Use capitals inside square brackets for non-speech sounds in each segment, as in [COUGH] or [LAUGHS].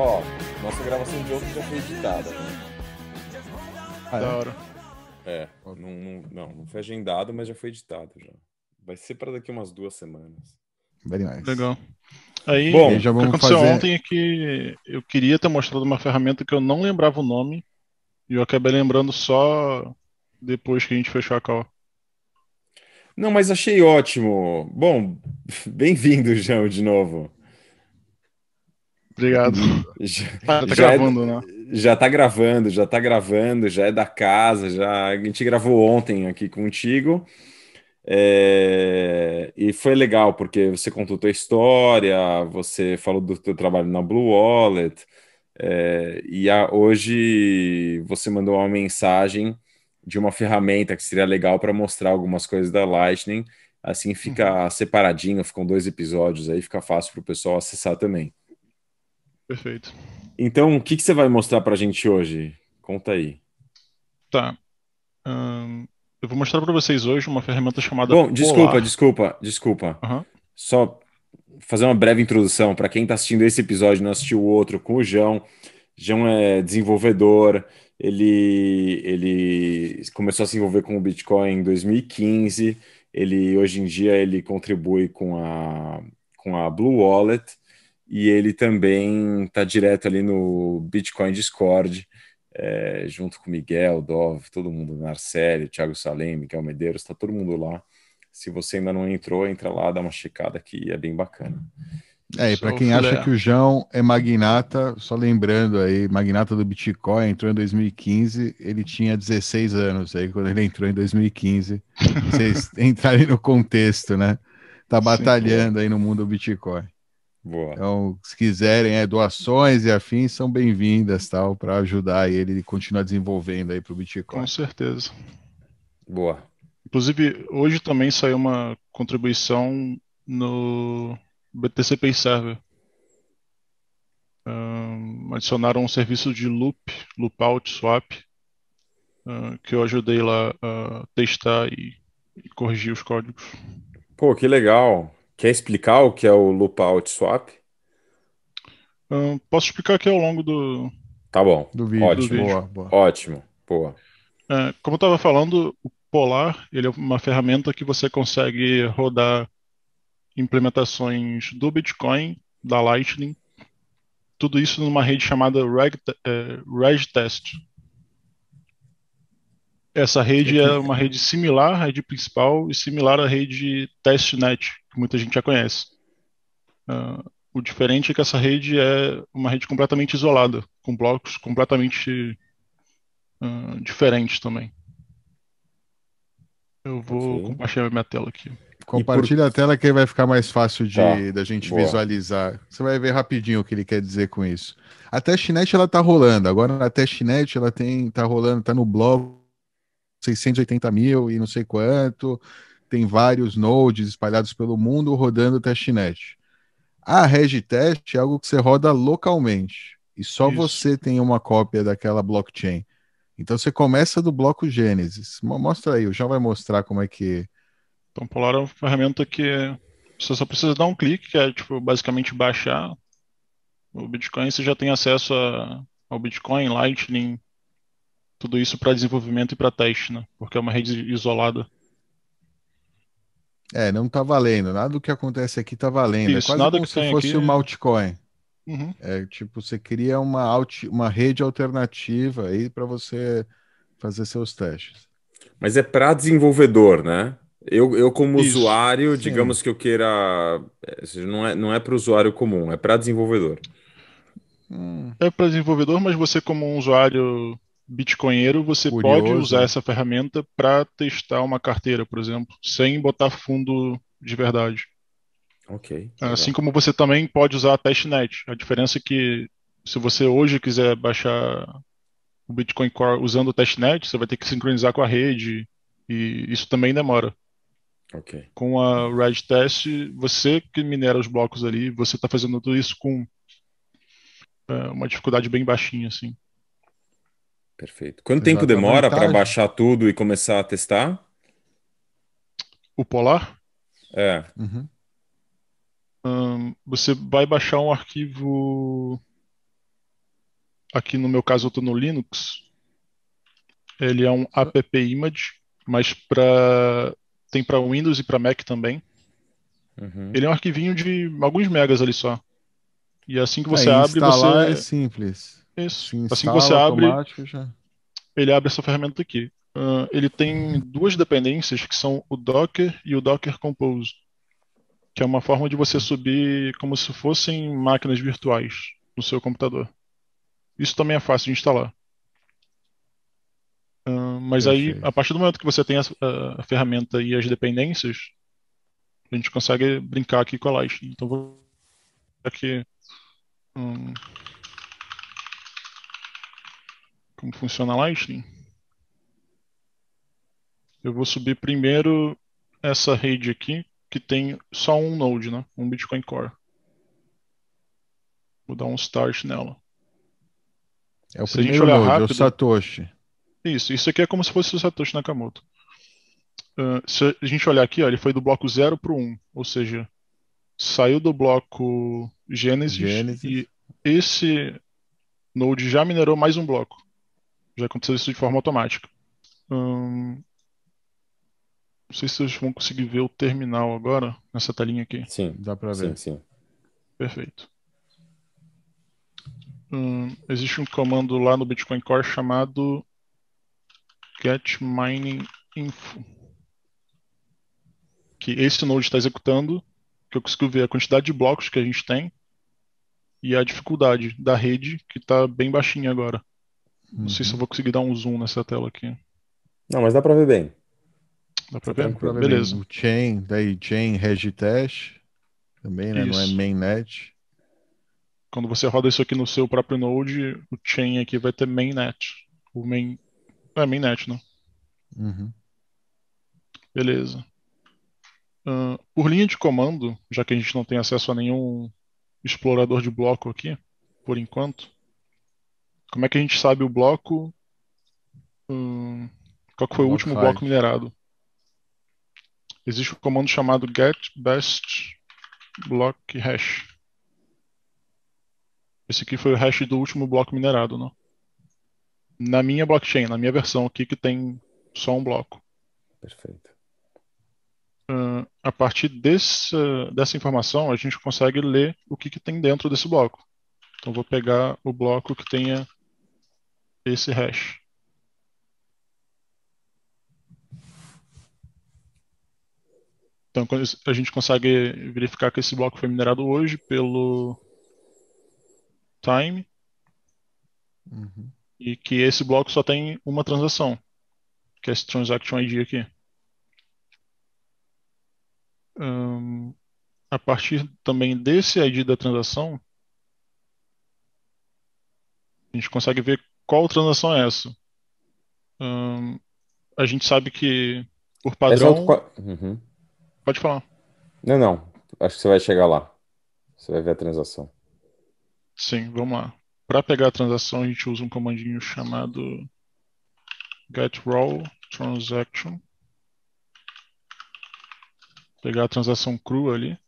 Ó, nossa gravação de hoje já foi editada. Né? Ah, é? Da hora. É, não, não, não, não foi agendado, mas já foi editado já. Vai ser para daqui umas duas semanas. Bem Legal. Aí, Bom, já vamos o que aconteceu fazer... ontem é que eu queria ter mostrado uma ferramenta que eu não lembrava o nome e eu acabei lembrando só depois que a gente fechou a call. Não, mas achei ótimo. Bom, [LAUGHS] bem-vindo, João, de novo. Obrigado. Já, está tá gravando, é, né? Já tá gravando, já tá gravando, já é da casa, já a gente gravou ontem aqui contigo. É, e foi legal, porque você contou tua história, você falou do teu trabalho na Blue Wallet, é, e a, hoje você mandou uma mensagem de uma ferramenta que seria legal para mostrar algumas coisas da Lightning, assim fica uhum. separadinho, ficam dois episódios aí, fica fácil para o pessoal acessar também. Perfeito. Então, o que, que você vai mostrar para a gente hoje? Conta aí. Tá. eu vou mostrar para vocês hoje uma ferramenta chamada. Bom, desculpa, Polar. desculpa, desculpa. Uhum. Só fazer uma breve introdução para quem está assistindo esse episódio, não assistiu o outro com o João. João é desenvolvedor, ele, ele começou a se envolver com o Bitcoin em 2015, ele hoje em dia ele contribui com a, com a Blue Wallet, e ele também está direto ali no Bitcoin Discord, é, junto com Miguel, Dove, todo mundo, Marcelo, Thiago Salem, Miguel Medeiros, está todo mundo lá. Se você ainda não entrou, entra lá, dá uma checada que é bem bacana. É, e para quem acha que o João é magnata, só lembrando aí, magnata do Bitcoin, entrou em 2015, ele tinha 16 anos aí, quando ele entrou em 2015, [LAUGHS] vocês entrarem no contexto, né? Tá batalhando aí no mundo do Bitcoin. Boa. Então, se quiserem é, doações e afins, são bem-vindas tal para ajudar ele a continuar desenvolvendo aí para o Bitcoin. Com certeza. Boa. Inclusive, hoje também saiu uma contribuição no BTC Pay Server. Um, adicionaram um serviço de loop, loopout, swap, que eu ajudei lá a testar e, e corrigir os códigos. Pô, que legal. Quer explicar o que é o loopout swap? Um, posso explicar aqui ao longo do. Tá bom. Do vídeo. Ótimo. Do vídeo. Boa, boa. Ótimo. Boa. É, como eu estava falando, o Polar ele é uma ferramenta que você consegue rodar implementações do Bitcoin, da Lightning, tudo isso numa rede chamada é, RegTest. Essa rede é uma rede similar à rede principal e similar à rede testnet, muita gente já conhece. Uh, o diferente é que essa rede é uma rede completamente isolada, com blocos completamente uh, diferentes também. Eu vou okay. compartilhar minha tela aqui. Compartilha por... a tela que vai ficar mais fácil de tá, da gente boa. visualizar. Você vai ver rapidinho o que ele quer dizer com isso. A testnet ela tá rolando. Agora a testnet ela tem tá rolando, tá no bloco 680 mil e não sei quanto tem vários nodes espalhados pelo mundo rodando testnet. A regtest é algo que você roda localmente e só Isso. você tem uma cópia daquela blockchain. Então você começa do bloco Gênesis. Mostra aí, o João vai mostrar como é que. Então, Polar é uma ferramenta que você só precisa dar um clique, que é tipo, basicamente baixar o Bitcoin, você já tem acesso a, ao Bitcoin, Lightning, tudo isso para desenvolvimento e para teste, né? Porque é uma rede isolada. É, não tá valendo. Nada do que acontece aqui tá valendo. É Isso, é quase como se fosse aqui... uma é- altcoin. Uhum. É tipo, você cria uma, alt... uma rede alternativa aí para você fazer seus testes. Mas é para desenvolvedor, né? Eu, eu como Isso. usuário, Sim. digamos que eu queira. É, não é, não é para usuário comum, é para desenvolvedor. Hum. É para desenvolvedor, mas você, como um usuário bitcoinheiro, você Curioso. pode usar né? essa ferramenta para testar uma carteira, por exemplo, sem botar fundo de verdade. Ok. Assim legal. como você também pode usar a testnet. A diferença é que se você hoje quiser baixar o Bitcoin Core usando o testnet, você vai ter que sincronizar com a rede e isso também demora. Ok. Com a Red Test, você que minera os blocos ali, você está fazendo tudo isso com eh, uma dificuldade bem baixinha, assim. Perfeito. Quanto tempo demora para baixar tudo e começar a testar? O Polar? É. Uhum. Um, você vai baixar um arquivo. Aqui no meu caso, eu estou no Linux. Ele é um app image, mas pra... tem para Windows e para Mac também. Uhum. Ele é um arquivinho de alguns megas ali só. E assim que é, você é, abre, você. É simples. Isso. assim que você abre, já. ele abre essa ferramenta aqui. Uh, ele tem duas dependências que são o Docker e o Docker Compose, que é uma forma de você subir como se fossem máquinas virtuais no seu computador. Isso também é fácil de instalar. Uh, mas aí, a partir do momento que você tem a, a, ah, a, ferramenta e as dependências, a gente consegue brincar aqui com a Light Então, vou aqui hum, como funciona a Lightning, eu vou subir primeiro essa rede aqui, que tem só um node, né? um Bitcoin Core. Vou dar um start nela. É o se primeiro node, é rápido, o Satoshi. Isso, isso aqui é como se fosse o Satoshi Nakamoto. Uh, se a gente olhar aqui, ó, ele foi do bloco 0 para o 1, ou seja, saiu do bloco Genesis, Genesis, e esse node já minerou mais um bloco. Já aconteceu isso de forma automática. Hum, não sei se vocês vão conseguir ver o terminal agora, nessa telinha aqui. Sim, dá para ver. Sim, sim. Perfeito. Hum, existe um comando lá no Bitcoin Core chamado get mining info. Que esse node está executando, que eu consigo ver a quantidade de blocos que a gente tem e a dificuldade da rede, que está bem baixinha agora. Não uhum. sei se eu uhum. vou conseguir dar um zoom nessa tela aqui. Não, mas dá para ver bem. Dá para ver? ver Beleza. Bem. O chain, daí chain regitash também, né? Isso. Não é mainnet. Quando você roda isso aqui no seu próprio node, o chain aqui vai ter mainnet. O main é mainnet, né? Uhum. Beleza. Uh, por linha de comando, já que a gente não tem acesso a nenhum explorador de bloco aqui, por enquanto, como é que a gente sabe o bloco? Hum, qual foi o, último bloco minerado? Existe um comando chamado get best block hash. Esse aqui foi o hash do último bloco minerado, não? Né? Na minha blockchain, na minha versão aqui que tem só um bloco. Perfeito. Uh, a partir desse, dessa informação, a gente consegue ler o que, que tem dentro desse bloco. Então, vou pegar o bloco que tenha esse hash. Então a gente consegue verificar que esse bloco foi minerado hoje pelo time uhum. e que esse bloco só tem uma transação, que é esse transaction ID aqui. Um, a partir também desse ID da transação, a gente consegue ver qual transação é essa? Hum, a gente sabe que, por padrão. É uhum. Pode falar. Não, não. Acho que você vai chegar lá. Você vai ver a transação. Sim, vamos lá. Para pegar a transação, a gente usa um comandinho chamado getRaw transaction. Pegar a transação crua ali.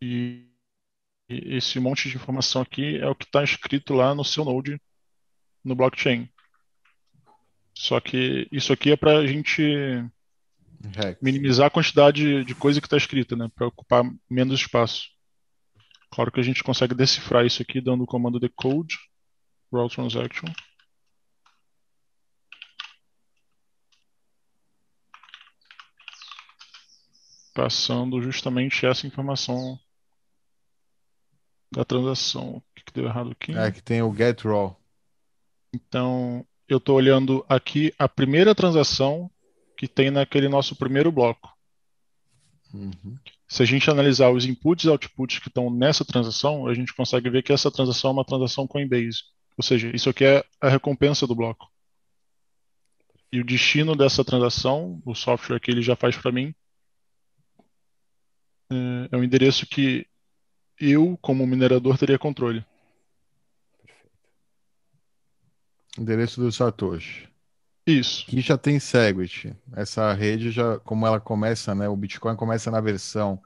E esse monte de informação aqui é o que está escrito lá no seu node no blockchain. Só que isso aqui é para a gente Hex. minimizar a quantidade de coisa que está escrita, né? Para ocupar menos espaço. Claro que a gente consegue decifrar isso aqui dando o comando decode raw transaction. Passando justamente essa informação da transação. O que, que deu errado aqui? É que tem o get raw. Então, eu estou olhando aqui a primeira transação que tem naquele nosso primeiro bloco. Uhum. Se a gente analisar os inputs e outputs que estão nessa transação, a gente consegue ver que essa transação é uma transação Coinbase. Ou seja, isso aqui é a recompensa do bloco. E o destino dessa transação, o software que ele já faz para mim, é um é endereço que eu, como minerador, teria controle. Perfeito. Endereço do Satoshi. Isso. Que já tem Segwit. Essa rede já, como ela começa, né? O Bitcoin começa na versão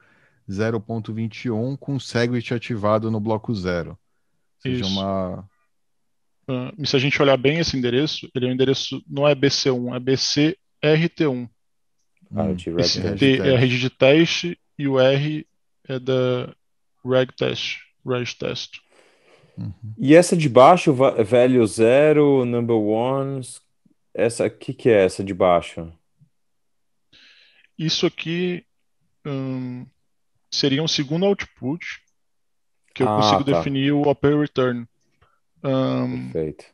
0.21 com Segwit ativado no bloco zero. Seja Isso. uma Uh, se a gente olhar bem esse endereço, ele é um endereço, não é BC1, é BCRT1. Ah, esse é a rede de teste e o R é da reg test, reg test. Uhum. E essa de baixo, velho zero, number ones, essa, que que é essa de baixo? Isso aqui hum, seria um segundo output que eu ah, consigo tá. definir o upper return. Hum, Perfeito.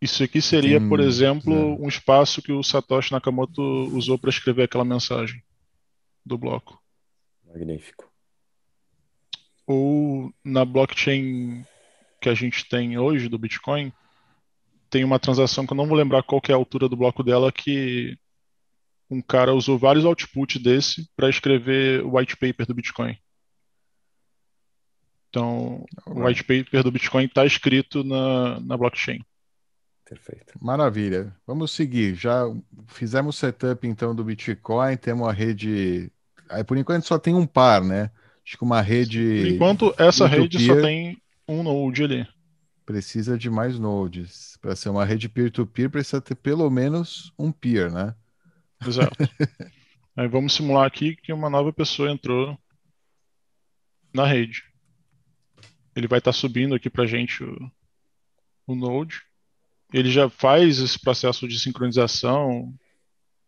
Isso aqui seria, hum, por exemplo, é. um espaço que o Satoshi Nakamoto usou para escrever aquela mensagem do bloco. Magnífico ou na blockchain que a gente tem hoje do Bitcoin, tem uma transação que eu não vou lembrar qual é a altura do bloco dela que um cara usou vários outputs desse para escrever o white paper do Bitcoin. Então, o white paper do Bitcoin está escrito na, na blockchain. Perfeito. Maravilha. Vamos seguir. Já fizemos o setup então do Bitcoin, temos a rede. Aí, por enquanto só tem um par, né? Acho que uma rede. Por enquanto, essa rede só tem um node ali. Precisa de mais nodes. Para ser uma rede peer-to-peer, -peer, precisa ter pelo menos um peer, né? Exato. [LAUGHS] Aí vamos simular aqui que uma nova pessoa entrou na rede. Ele vai estar tá subindo aqui para a gente o, o, Node. Ele já faz esse processo de sincronização.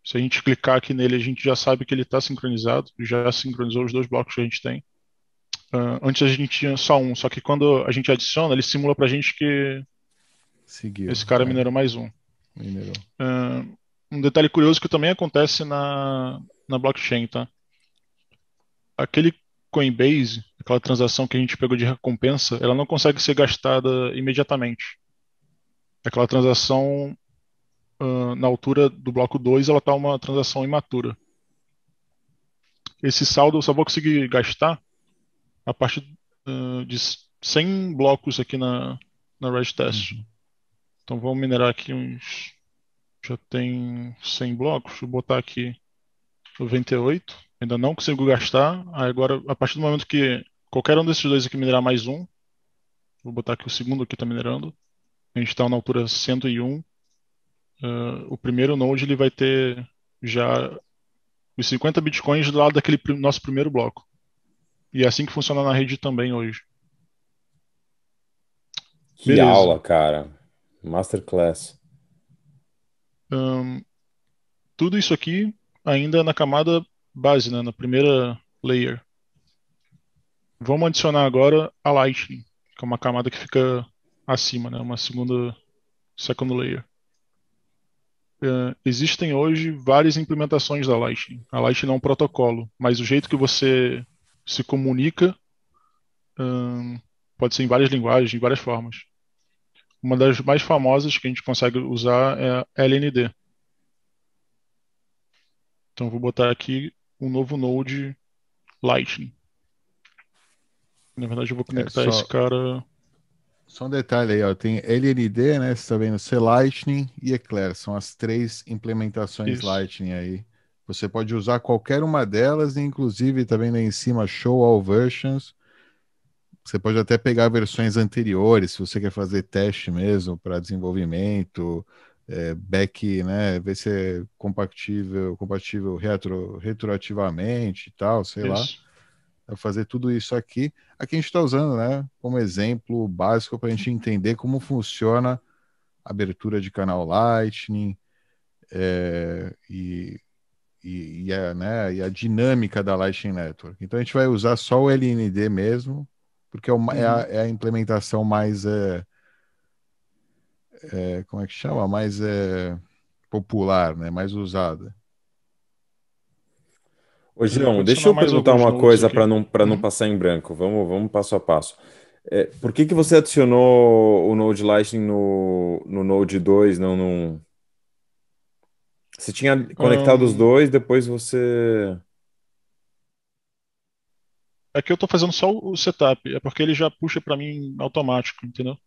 Se a gente clicar aqui nele, a gente já sabe que ele está sincronizado, já sincronizou os dois blocos que a gente tem. Uh, antes a gente tinha só um, só que quando a gente adiciona, ele simula pra gente que Seguiu, esse cara é. minerou mais um. Minerou. Uh, um detalhe curioso que também acontece na, na blockchain, tá? Aquele Coinbase, aquela transação que a gente pegou de recompensa, ela não consegue ser gastada imediatamente. Aquela transação uh, na altura do bloco 2, ela tá uma transação imatura. Esse saldo eu só vou conseguir gastar a partir uh, de 100 blocos aqui na, na Red Test. Uhum. Então vamos minerar aqui uns. Já tem 100 blocos, vou botar aqui 98. Ainda não consigo gastar. Aí agora, a partir do momento que qualquer um desses dois aqui minerar mais um, vou botar aqui o segundo aqui está minerando. A gente está na altura 101. Uh, ah, o primeiro node ele vai ter já os 50 bitcoins do lado daquele nosso primeiro bloco. E é assim que funciona na rede também hoje. Que Beleza. aula, cara. Masterclass. Um, tudo isso aqui ainda é na camada base, né, na primeira layer. Vamos adicionar agora a Lightning, que é uma camada que fica acima, né, uma segunda second layer. Uh, existem hoje várias implementações da Lightning. A Lightning é um protocolo, mas o jeito que você se comunica, hum, pode ser em várias linguagens, em várias formas. Uma das mais famosas que a gente consegue usar é LND. Então vou botar aqui um novo node Lightning. Na verdade eu vou é, conectar é só... esse cara só um detalhe aí, ó. Tem LND, né? Você está vendo? C Lightning e Eclair. São as três implementações Isso. Lightning aí. Você pode usar qualquer uma delas, inclusive também lá em cima, Show All Versions. Você pode até pegar versões anteriores, se você quer fazer teste mesmo para desenvolvimento, é, back, né, ver se é compatível, compatível retro, retroativamente e tal, sei isso. lá. É fazer tudo isso aqui. Aqui a gente está usando, né, como exemplo básico para a gente entender como funciona abertura de canal Lightning é, e e, e, a, né, e a dinâmica da Lightning Network. Então a gente vai usar só o LND mesmo, porque é, uma, é, a, uhum. é a, implementação mais. É, é, como é que chama? Mais é, popular, né? mais usada. Ô, Gilão, deixa eu perguntar uma coisa para não, pra não uhum. passar em branco. Vamos, vamos passo a passo. É, por que, que você adicionou o Node Lightning no, no Node 2, não no, você tinha conectado os dois, depois você. Aqui é eu estou fazendo só o setup, é porque ele já puxa para mim automático, entendeu?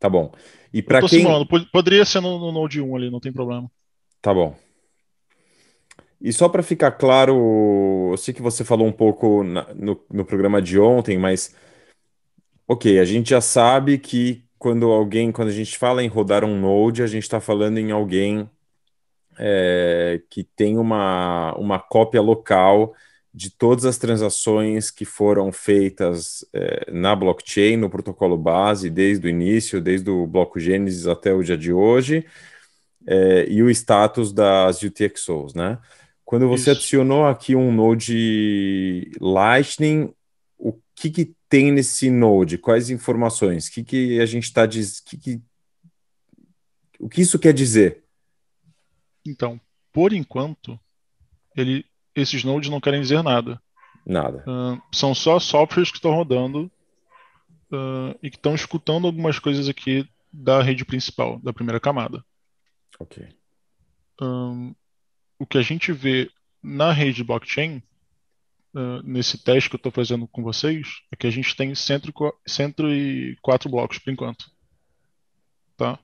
Tá bom. E para quem. Simulando. Poderia ser no, no Node 1 ali, não tem problema. Tá bom. E só para ficar claro, eu sei que você falou um pouco na, no, no programa de ontem, mas ok, a gente já sabe que quando alguém, quando a gente fala em rodar um node, a gente está falando em alguém é, que tem uma, uma cópia local de todas as transações que foram feitas é, na blockchain, no protocolo base, desde o início, desde o bloco Gênesis até o dia de hoje, é, e o status das UTXOs, né? Quando você Isso. adicionou aqui um node Lightning, o que, que tem nesse node? Quais informações? O que, que a gente está diz? Que que... O que isso quer dizer? Então, por enquanto, ele, esses nodes não querem dizer nada. Nada. Uh, são só softwares que estão rodando uh, e que estão escutando algumas coisas aqui da rede principal, da primeira camada. Ok. Um, ah, o que a gente vê na rede blockchain, uh, nesse teste que eu estou fazendo com vocês, é que a gente tem 104 blocos por enquanto. Tá?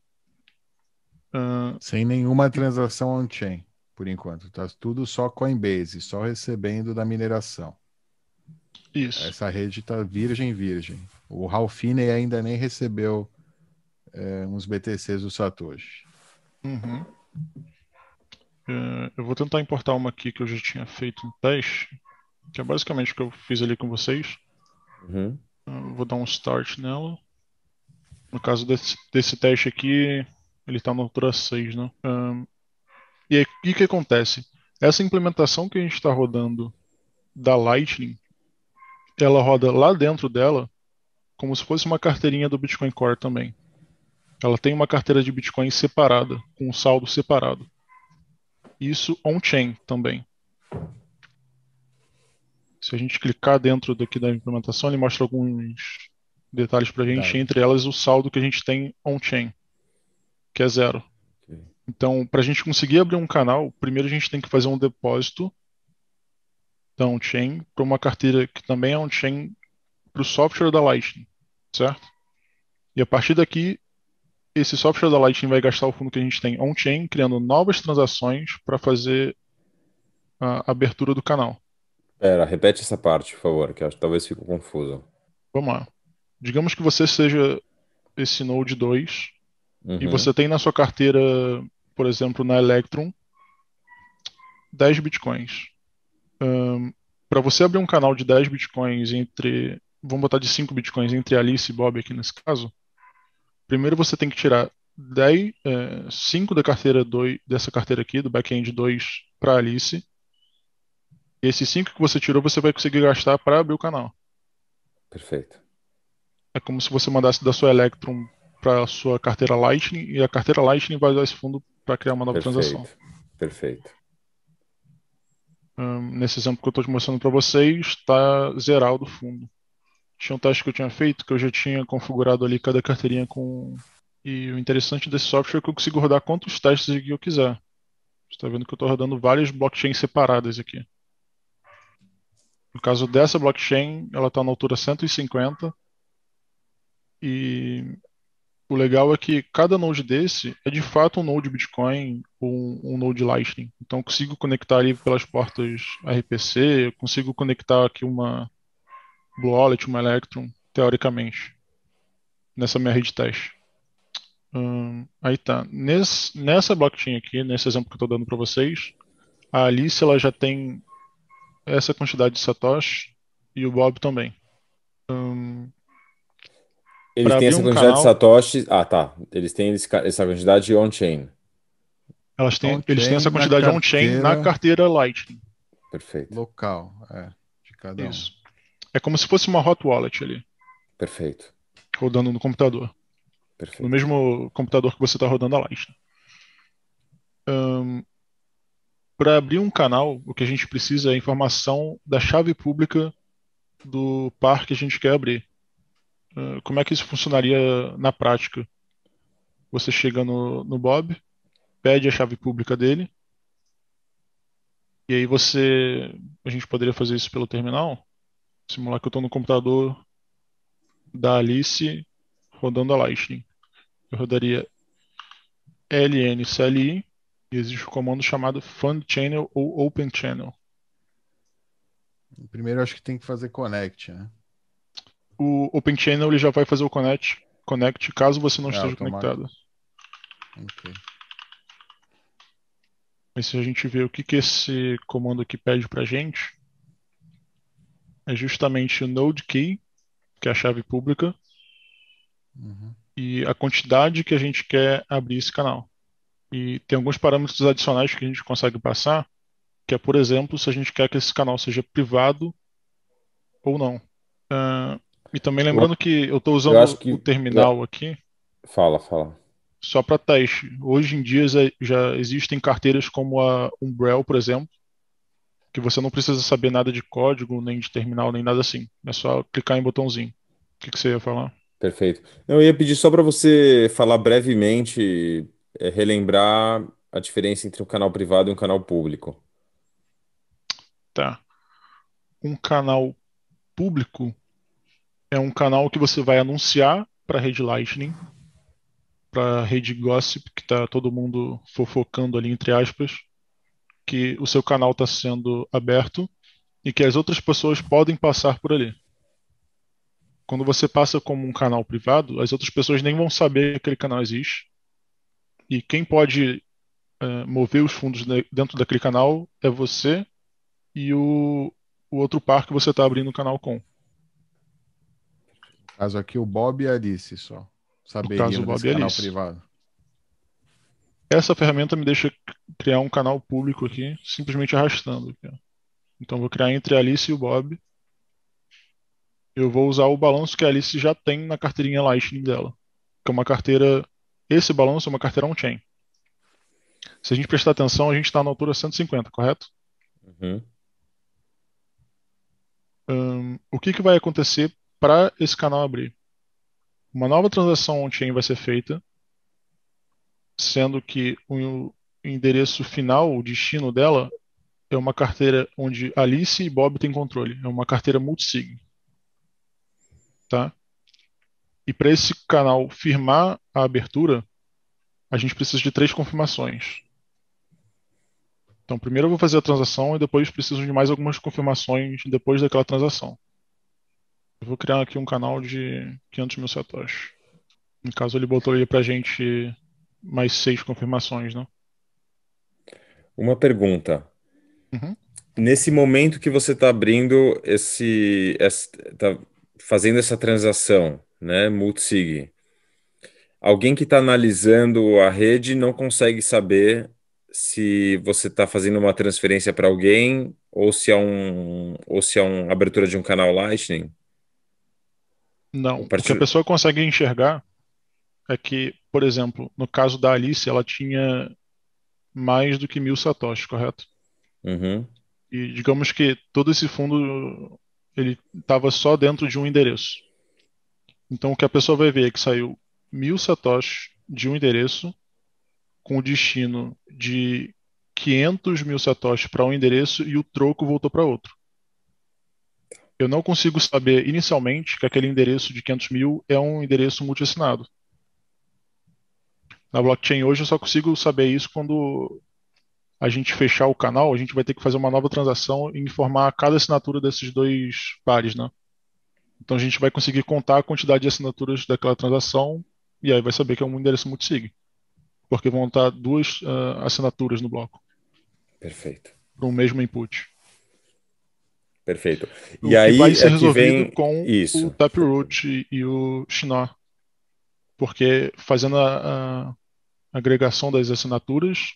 Ah, Sem nenhuma transação on-chain, por enquanto. Tá tudo só Coinbase, só recebendo da mineração. Isso. Essa rede está virgem, virgem. O Ralfine ainda nem recebeu é, uns BTCs do Satoshi. Uhum. É, eu vou tentar importar uma aqui que eu já tinha feito um teste, que é basicamente o que eu fiz ali com vocês. Uhum. Ah, vou dar um start nela. No caso desse, desse teste aqui, ele está na altura 6, né? Um, e aí, o que acontece? Essa implementação que a gente está rodando da Lightning, ela roda lá dentro dela como se fosse uma carteirinha do Bitcoin Core também. Ela tem uma carteira de Bitcoin separada, com um saldo separado. Isso on-chain também. Se a gente clicar dentro daqui da implementação, ele mostra alguns detalhes para a gente, tá. entre elas o saldo que a gente tem on-chain que é zero. Okay. Então, para a gente conseguir abrir um canal, primeiro a gente tem que fazer um depósito da on-chain para uma carteira que também é on-chain para o software da Lightning, certo? E a partir daqui, esse software da Lightning vai gastar o fundo que a gente tem on-chain, criando novas transações para fazer a abertura do canal. Pera, repete essa parte, por favor, que acho que talvez fique confuso. Vamos lá. Digamos que você seja esse Node 2 Uhum. E você tem na sua carteira, por exemplo, na Electrum, 10 bitcoins. Um, para você abrir um canal de 10 bitcoins entre. Vamos botar de 5 bitcoins entre Alice e Bob aqui nesse caso. Primeiro você tem que tirar 10, é, 5 da carteira 2, dessa carteira aqui, do backend 2 para Alice. E esses 5 que você tirou, você vai conseguir gastar para abrir o canal. Perfeito. É como se você mandasse da sua Electrum para a sua carteira Lightning e a carteira Lightning vai usar esse fundo para criar uma nova Perfeito. transação. Perfeito. Um, nesse exemplo que eu estou te mostrando para vocês, está zerado o fundo. Tinha um teste que eu tinha feito, que eu já tinha configurado ali cada carteirinha com. E o interessante desse software é que eu consigo rodar quantos testes eu quiser. Você está vendo que eu estou rodando várias blockchains separadas aqui. No caso dessa blockchain, ela está na altura 150 e o legal é que cada node desse é de fato um node Bitcoin ou um, um node Lightning. Então eu consigo conectar ali pelas portas RPC, eu consigo conectar aqui uma Blue Wallet, uma Electrum teoricamente, nessa minha rede teste. Hum, aí tá. Nesse, nessa blockchain aqui, nesse exemplo que eu estou dando para vocês, a Alice ela já tem essa quantidade de satoshi e o Bob também. Hum, eles têm essa um quantidade canal... de satoshis. Ah, tá. Eles têm essa quantidade on-chain. Elas têm, on eles têm essa quantidade on-chain carteira... na carteira Lightning. Perfeito. Local, é. De cada um. Isso. É como se fosse uma hot wallet ali. Perfeito. Rodando no computador. Perfeito. No mesmo computador que você está rodando a Lightning. Um, Para abrir um canal, o que a gente precisa é informação da chave pública do par que a gente quer abrir. Ah, como é que isso funcionaria na prática? Você chega no, no Bob, pede a chave pública dele, e aí você. A gente poderia fazer isso pelo terminal? Simular que eu estou no computador da Alice rodando a Lightning. Eu rodaria lncli e existe o um comando chamado fund channel ou open channel. Primeiro acho que tem que fazer connect, né? o Open Channel ele já vai fazer o connect, connect caso você não é, esteja automático. conectado. Ok. Mas se a gente ver o que, que esse comando aqui pede para gente, é justamente o node key, que é a chave pública, uhum. e a quantidade que a gente quer abrir esse canal. E tem alguns parâmetros adicionais que a gente consegue passar, que é, por exemplo, se a gente quer que esse canal seja privado ou não. Uh, e também lembrando que eu estou usando eu que... o terminal aqui. Fala, fala. Só para teste. Hoje em dia já existem carteiras como a Umbrel, por exemplo, que você não precisa saber nada de código, nem de terminal, nem nada assim. É só clicar em botãozinho. O que, que você ia falar? Perfeito. Eu ia pedir só para você falar brevemente, é, relembrar a diferença entre um canal privado e um canal público. Tá. Um canal público é um canal que você vai anunciar para a rede Lightning, para a rede Gossip, que está todo mundo fofocando ali, entre aspas, que o seu canal está sendo aberto e que as outras pessoas podem passar por ali. Quando você passa como um canal privado, as outras pessoas nem vão saber que aquele canal existe. E quem pode é, mover os fundos dentro daquele canal é você e o, o outro par que você está abrindo o canal com. Caso aqui, o Bob e a Alice só. Saberiam no caso, o Bob canal Alice. privado. Essa ferramenta me deixa criar um canal público aqui, simplesmente arrastando. Aqui. Então vou criar entre a Alice e o Bob. Eu vou usar o balanço que a Alice já tem na carteirinha Lightning dela. Que é uma carteira. Esse balanço é uma carteira on-chain. Se a gente prestar atenção, a gente está na altura 150, correto? Uhum. Um, o que, que vai acontecer para esse canal abrir. Uma nova transação on-chain vai ser feita, sendo que o endereço final, o destino dela, é uma carteira onde Alice e Bob têm controle. É uma carteira multisig. Tá? E para esse canal firmar a abertura, a gente precisa de três confirmações. Então, primeiro eu vou fazer a transação e depois preciso de mais algumas confirmações depois daquela transação. Eu vou criar aqui um canal de 500 mil satoshis. No caso, ele botou ali pra gente mais seis confirmações, né? Uma pergunta. Uhum. Nesse momento que você está abrindo esse. está fazendo essa transação, né? Multisig. Alguém que está analisando a rede não consegue saber se você está fazendo uma transferência para alguém ou se é um ou se é uma abertura de um canal Lightning? Não, partir... o que a pessoa consegue enxergar é que, por exemplo, no caso da Alice, ela tinha mais do que mil satoshis, correto? Uhum. E digamos que todo esse fundo ele estava só dentro de um endereço. Então o que a pessoa vai ver é que saiu mil satoshis de um endereço com o destino de 500 mil satoshis para um endereço e o troco voltou para outro eu não consigo saber inicialmente que aquele endereço de 500 mil é um endereço multiassinado. Na blockchain hoje eu só consigo saber isso quando a gente fechar o canal, a gente vai ter que fazer uma nova transação e informar cada assinatura desses dois pares, né? Então a gente vai conseguir contar a quantidade de assinaturas daquela transação e aí vai saber que é um endereço multisig, porque vão estar duas uh, assinaturas no bloco. Perfeito. Para o mesmo input. Perfeito. O e aí vai é ser é resolvido vem... com Isso. o Taproot e o Schnorr. Porque fazendo a, a agregação das assinaturas,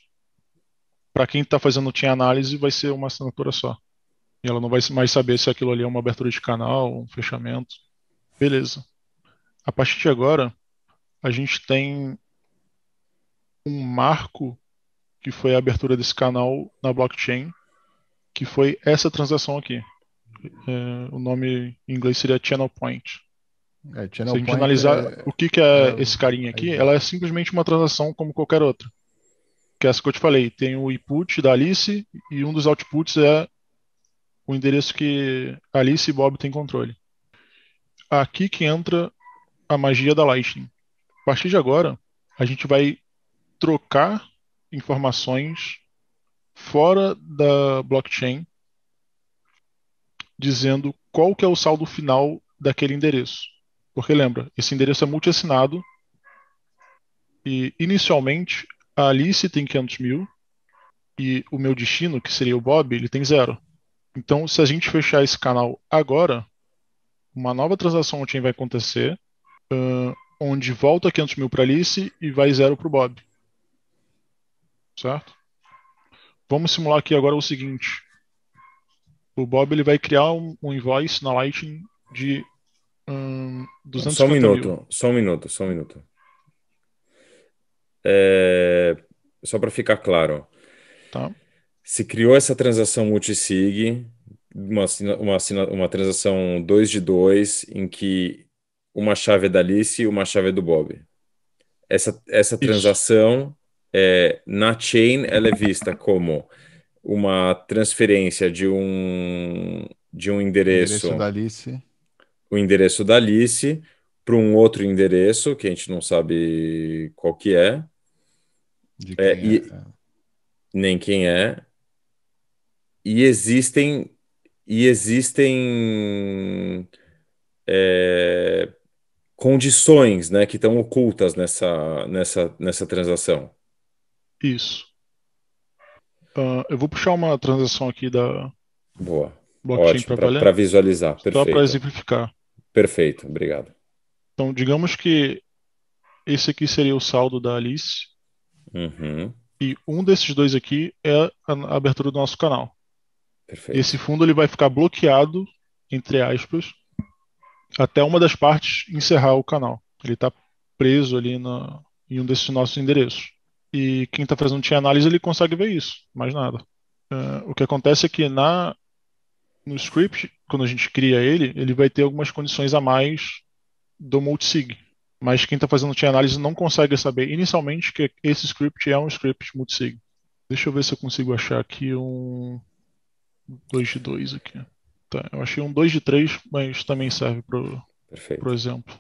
para quem está fazendo tinha análise, vai ser uma assinatura só. E ela não vai mais saber se aquilo ali é uma abertura de canal, um fechamento. Beleza. A partir de agora, a gente tem um marco que foi a abertura desse canal na blockchain, que foi essa transação aqui é, o nome em inglês seria Channel Point. É, Channel Se a gente Point analisar é- o que, que é, é esse carinha aqui, ela é simplesmente uma transação como qualquer outra. Que é essa que eu te falei, tem o input da Alice e um dos outputs é o endereço que Alice e Bob têm controle. Aqui que entra a magia da Lightning. A partir de agora, a gente vai trocar informações fora da blockchain dizendo qual que é o saldo final daquele endereço. Porque lembra, esse endereço é multiassinado e inicialmente a Alice tem 500 mil e o meu destino, que seria o Bob, ele tem zero. Então, se a gente fechar esse canal agora, uma nova transação ontem vai acontecer, uh, onde volta 500 mil para Alice e vai zero para o Bob. Certo? Vamos simular aqui agora o seguinte. O Bob ele vai criar um, um invoice na Lightning de hum, Só um minuto, mil. só um minuto, só um minuto. É, só para ficar claro. Tá. Se criou essa transação multisig, uma, uma, uma transação 2 de 2, em que uma chave é da Alice e uma chave é do Bob. Essa, essa transação é, na chain ela é vista como uma transferência de um, de um endereço. O endereço da Alice. O endereço da Alice para um outro endereço, que a gente não sabe qual que é. É, é, é. E, nem quem é. E existem. E existem. É, condições né, que estão ocultas nessa, nessa, nessa transação. Isso. Uh, eu vou puxar uma transação aqui da Boa. blockchain para visualizar. Perfeito. Só para exemplificar. Perfeito, obrigado. Então, digamos que esse aqui seria o saldo da Alice. Uhum. E um desses dois aqui é a abertura do nosso canal. Perfeito. Esse fundo ele vai ficar bloqueado, entre aspas, até uma das partes encerrar o canal. Ele está preso ali na, em um desses nossos endereços e quem está fazendo tinha análise ele consegue ver isso, mais nada. Uh, o que acontece é que na no script, quando a gente cria ele, ele vai ter algumas condições a mais do multisig. Mas quem está fazendo chain análise não consegue saber inicialmente que esse script é um script multisig. Deixa eu ver se eu consigo achar aqui um 2 de 2 aqui. Tá, eu achei um 2 de 3, mas também serve para o exemplo.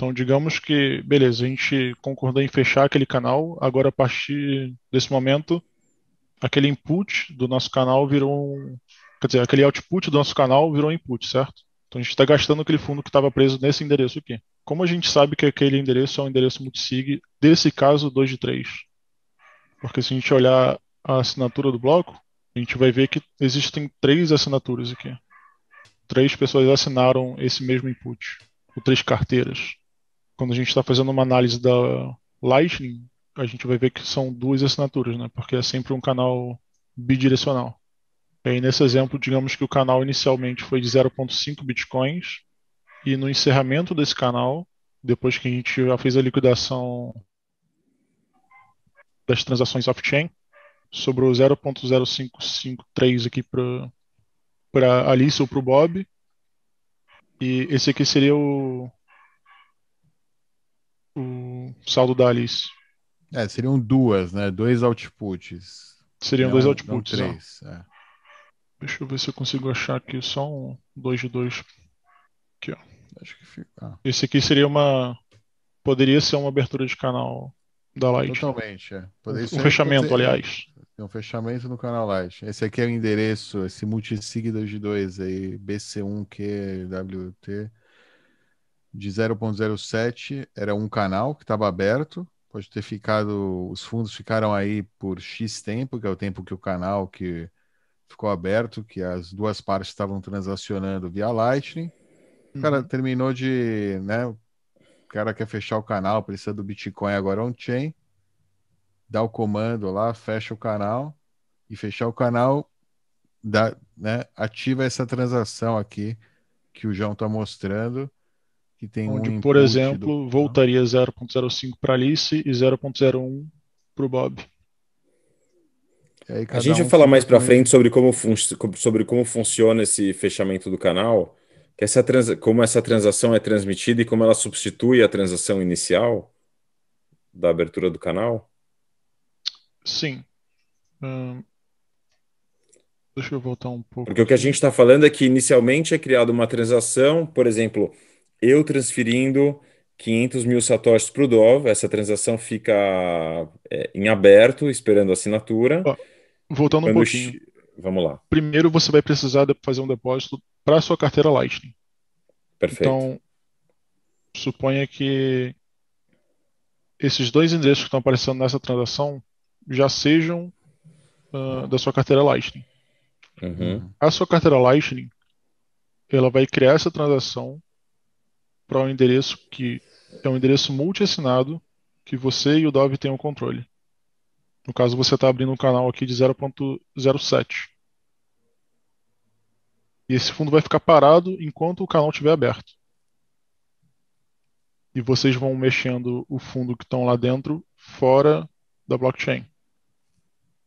Então, digamos que, beleza, a gente concordou em fechar aquele canal, agora a partir desse momento, aquele input do nosso canal virou um. Quer dizer, aquele output do nosso canal virou um input, certo? Então a gente está gastando aquele fundo que estava preso nesse endereço aqui. Como a gente sabe que aquele endereço é um endereço multisig, desse caso 2 de 3? Porque se a gente olhar a assinatura do bloco, a gente vai ver que existem três assinaturas aqui. Três pessoas assinaram esse mesmo input, ou três carteiras quando a gente está fazendo uma análise da Lightning, a gente vai ver que são duas assinaturas, né? Porque é sempre um canal bidirecional. E aí, nesse exemplo, digamos que o canal inicialmente foi de 0.5 bitcoins e no encerramento desse canal, depois que a gente já fez a liquidação das transações off-chain, sobrou 0.0553 aqui para a Alice ou para o Bob. E esse aqui seria o, o saldo da Alice. É, seriam duas, né? Dois outputs. Seriam não, dois outputs. Né? três. É. Deixa eu ver se eu consigo achar aqui só um 2 de 2. Aqui, ó. Acho que fica. Ah. Esse aqui seria uma. Poderia ser uma abertura de canal da Light. Totalmente, é. Poderia um, ser, fechamento, aliás. Tem um fechamento no canal Light. Esse aqui é o endereço, esse multisig 2 de 2 aí, BC1QWT de 0.07 era um canal que estava aberto, pode ter ficado, os fundos ficaram aí por X tempo, que é o tempo que o canal que ficou aberto, que as duas partes estavam transacionando via Lightning. O uhum. cara terminou de, né, o cara quer fechar o canal, precisa do Bitcoin agora on-chain, é dá o comando lá, fecha o canal, e fechar o canal, dá, né, ativa essa transação aqui que o João está mostrando, que tem onde, um por exemplo, do... voltaria 0.05 para Alice e 0.01 para o Bob. A gente um vai falar mais para frente sobre como, sobre como funciona esse fechamento do canal, que essa como essa transação é transmitida e como ela substitui a transação inicial da abertura do canal. Sim. Hum... Deixa eu voltar um pouco. Porque o que a gente está falando é que inicialmente é criada uma transação, por exemplo, eu transferindo 500 mil satoshis para o Dov, essa transação fica é, em aberto, esperando assinatura. Ó, voltando Quando um pouquinho. Vamos lá. Primeiro você vai precisar fazer um depósito para a sua carteira Lightning. Perfeito. Então, suponha que esses dois endereços que estão aparecendo nessa transação já sejam uh, da sua carteira Lightning. Uhum. A sua carteira Lightning ela vai criar essa transação para um endereço que é um endereço multi-assinado que você e o Dove têm o controle. No caso, você está abrindo um canal aqui de 0.07. E esse fundo vai ficar parado enquanto o canal estiver aberto. E vocês vão mexendo o fundo que estão lá dentro fora da blockchain.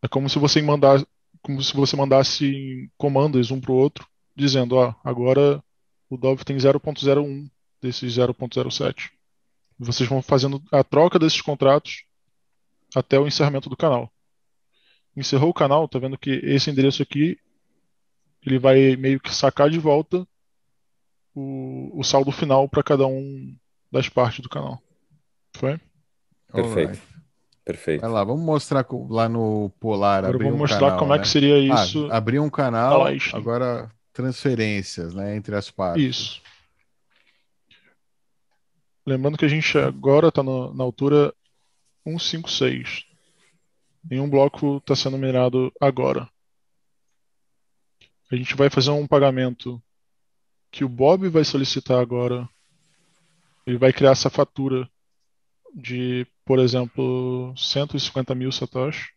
É como se você mandasse, como se você mandasse comandos um para o outro, dizendo: ó, ah, agora o Dove tem 0.01 desse 0.07. Vocês vão fazendo a troca desses contratos até o encerramento do canal. Encerrou o canal, tá vendo que esse endereço aqui ele vai meio que sacar de volta o, o saldo final para cada um das partes do canal. Foi? Perfeito. Perfeito. Vai lá, vamos mostrar lá no Polar. Agora vamos mostrar canal, como né? é que né? seria ah, isso. Ah, abrir um canal, agora transferências né, entre as partes. Isso. Lembrando que a gente agora está na altura 156. Nenhum bloco está sendo minerado agora. A gente vai fazer um pagamento que o Bob vai solicitar agora. Ele vai criar essa fatura de, por exemplo, 150 mil satoshis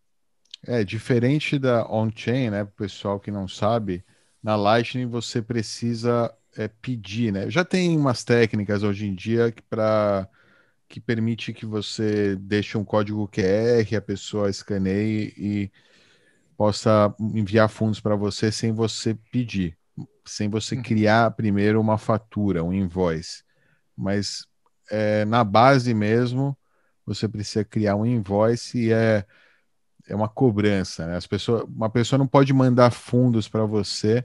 É, diferente da on-chain, né? Para o pessoal que não sabe, na Lightning você precisa é pedir, né? Já tem umas técnicas hoje em dia para que permite que você deixe um código QR, a pessoa escaneie e possa enviar fundos para você sem você pedir, sem você uhum. criar primeiro uma fatura, um invoice. Mas é, na base mesmo, você precisa criar um invoice e é, é uma cobrança. Né? As pessoas, uma pessoa não pode mandar fundos para você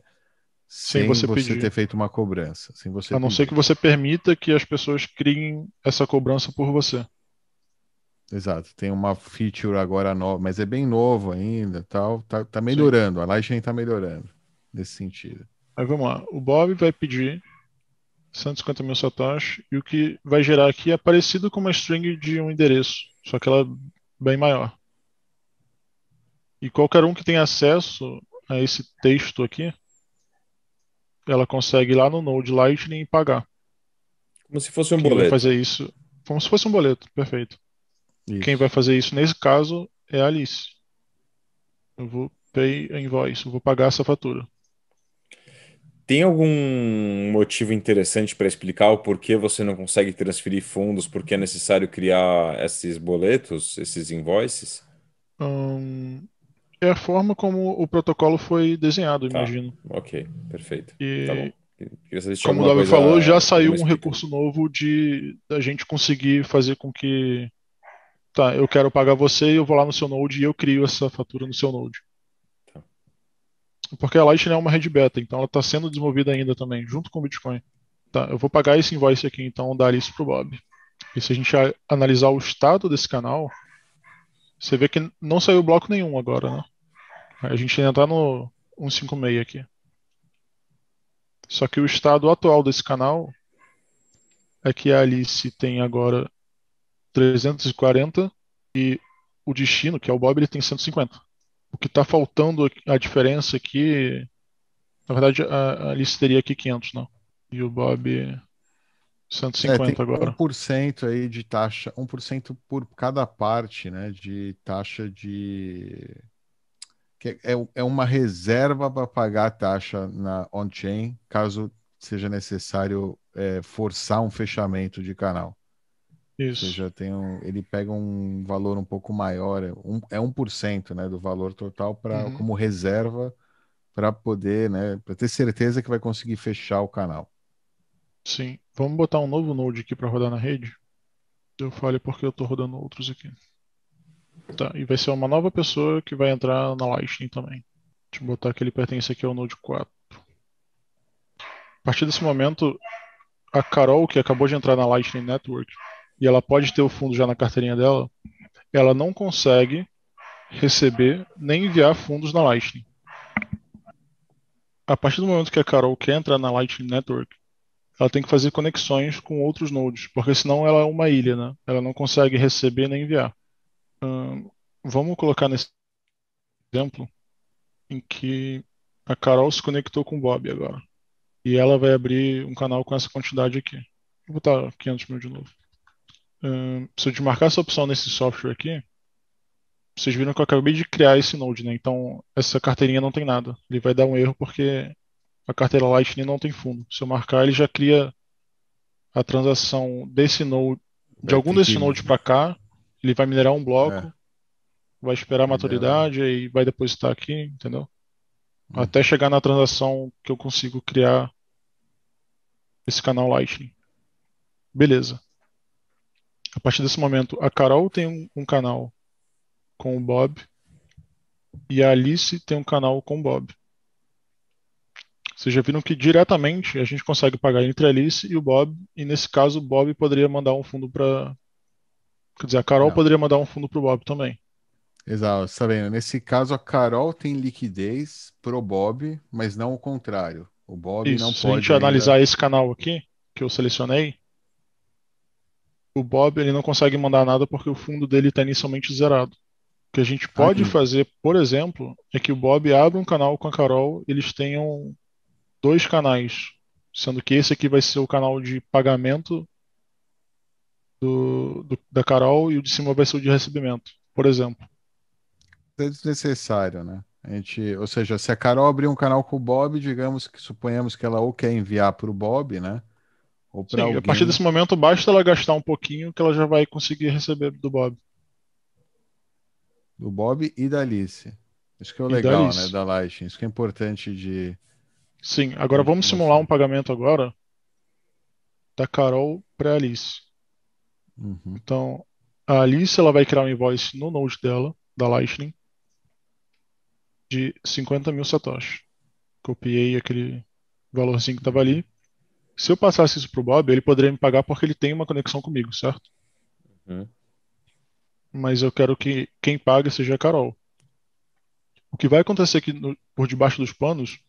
sem, você, ter feito uma cobrança. Sem você a não pedir. ser que você permita que as pessoas criem essa cobrança por você. Exato, tem uma feature agora nova, mas é bem novo ainda, tal, tá, tá melhorando, Sim. a Lightning está melhorando nesse sentido. Aí vamos lá, o Bob vai pedir 150 mil satoshi e o que vai gerar aqui é parecido com uma string de um endereço, só que ela é bem maior. E qualquer um que tem acesso a esse texto aqui ela consegue ir lá no Node Lightning e pagar. Como se fosse um Quem boleto. Vai fazer isso? Como se fosse um boleto, perfeito. Isso. Quem vai fazer isso nesse caso é a Alice. Eu vou pay a invoice, eu vou pagar essa fatura. Tem algum motivo interessante para explicar o porquê você não consegue transferir fundos, porque é necessário criar esses boletos, esses invoices? Hum, é a forma como o protocolo foi desenhado, tá. imagino. Ok, perfeito. E... Tá bom. Como o Davi falou, já saiu um recurso novo de a gente conseguir fazer com que. Tá, eu quero pagar você, e eu vou lá no seu Node e eu crio essa fatura no seu Node. Tá. Porque a Lightning é uma rede beta, então ela está sendo desenvolvida ainda também, junto com o Bitcoin. Tá, eu vou pagar esse invoice aqui, então dar isso pro Bob. E se a gente analisar o estado desse canal, você vê que não saiu bloco nenhum agora, né? A gente ainda está no 156 aqui. Só que o estado atual desse canal é que a Alice tem agora 340 e o destino, que é o Bob, ele tem 150. O que está faltando a diferença aqui. Na verdade, a Alice teria aqui 500, não. E o Bob 150 é, tem agora. 1% aí de taxa, 1% por cada parte, né? De taxa de que é, é uma reserva para pagar a taxa na on-chain, caso seja necessário é, forçar um fechamento de canal. Isso. Ou seja, tem um, ele pega um valor um pouco maior, é um, é 1% né, do valor total pra, uhum. como reserva para poder, né, para ter certeza que vai conseguir fechar o canal. Sim. Vamos botar um novo node aqui para rodar na rede? Eu falo porque eu estou rodando outros aqui. Tá, e vai ser uma nova pessoa que vai entrar na Lightning também. Deixa eu botar que ele pertence aqui ao Node 4. A partir desse momento, a Carol, que acabou de entrar na Lightning Network, e ela pode ter o fundo já na carteirinha dela, ela não consegue receber nem enviar fundos na Lightning. A partir do momento que a Carol quer entrar na Lightning Network, ela tem que fazer conexões com outros nodes, porque senão ela é uma ilha, né? Ela não consegue receber nem enviar vamos colocar nesse exemplo em que a Carol se conectou com o Bob agora. E ela vai abrir um canal com essa quantidade aqui. Vou botar 500 mil de novo. Uh, se eu desmarcar essa opção nesse software aqui, vocês viram que eu acabei de criar esse node, né? Então essa carteirinha não tem nada. Ele vai dar um erro porque a carteira Lightning não tem fundo. Se eu marcar, ele já cria a transação desse node, de algum desse node para cá, ele vai minerar um bloco, é. vai esperar a maturidade e vai depositar aqui, entendeu? Hum. Até chegar na transação que eu consigo criar esse canal Lightning. Beleza. A partir desse momento, a Carol tem um, um canal com o Bob e a Alice tem um canal com o Bob. Vocês já viram que diretamente a gente consegue pagar entre a Alice e o Bob, e nesse caso o Bob poderia mandar um fundo para Quer dizer, a Carol Não. poderia mandar um fundo para o Bob também. Exato, está vendo? Nesse caso, a Carol tem liquidez pro Bob, mas não o contrário. O Bob Isso, não se pode. Se a gente ainda... analisar esse canal aqui, que eu selecionei, o Bob ele não consegue mandar nada porque o fundo dele está inicialmente zerado. O que a gente pode aqui. Ah, fazer, por exemplo, é que o Bob abra um canal com a Carol, eles tenham dois canais, sendo que esse aqui vai ser o canal de pagamento do, do, da Carol e o de cima vai ser o de recebimento, por exemplo. É desnecessário, né? A gente, ou seja, se a Carol abrir um canal com o Bob, digamos que suponhamos que ela ou quer enviar para o Bob, né? Ou Sim, alguém... a partir desse momento basta ela gastar um pouquinho que ela já vai conseguir receber do Bob. Do Bob e da Alice. Isso que é o e legal, né, da né, da Lightning. Isso que é importante de. Sim, agora vamos simular um pagamento agora da Carol para Alice. Uhum. Então, a Alice ela vai criar um invoice no Node dela, da Lightning, de 50 mil satoshis. Copiei aquele valorzinho que estava ali. Se eu passasse isso pro Bob, ele poderia me pagar porque ele tem uma conexão comigo, certo? Uhum. Mas eu quero que quem paga seja a Carol. O que vai acontecer aqui no, por debaixo dos panos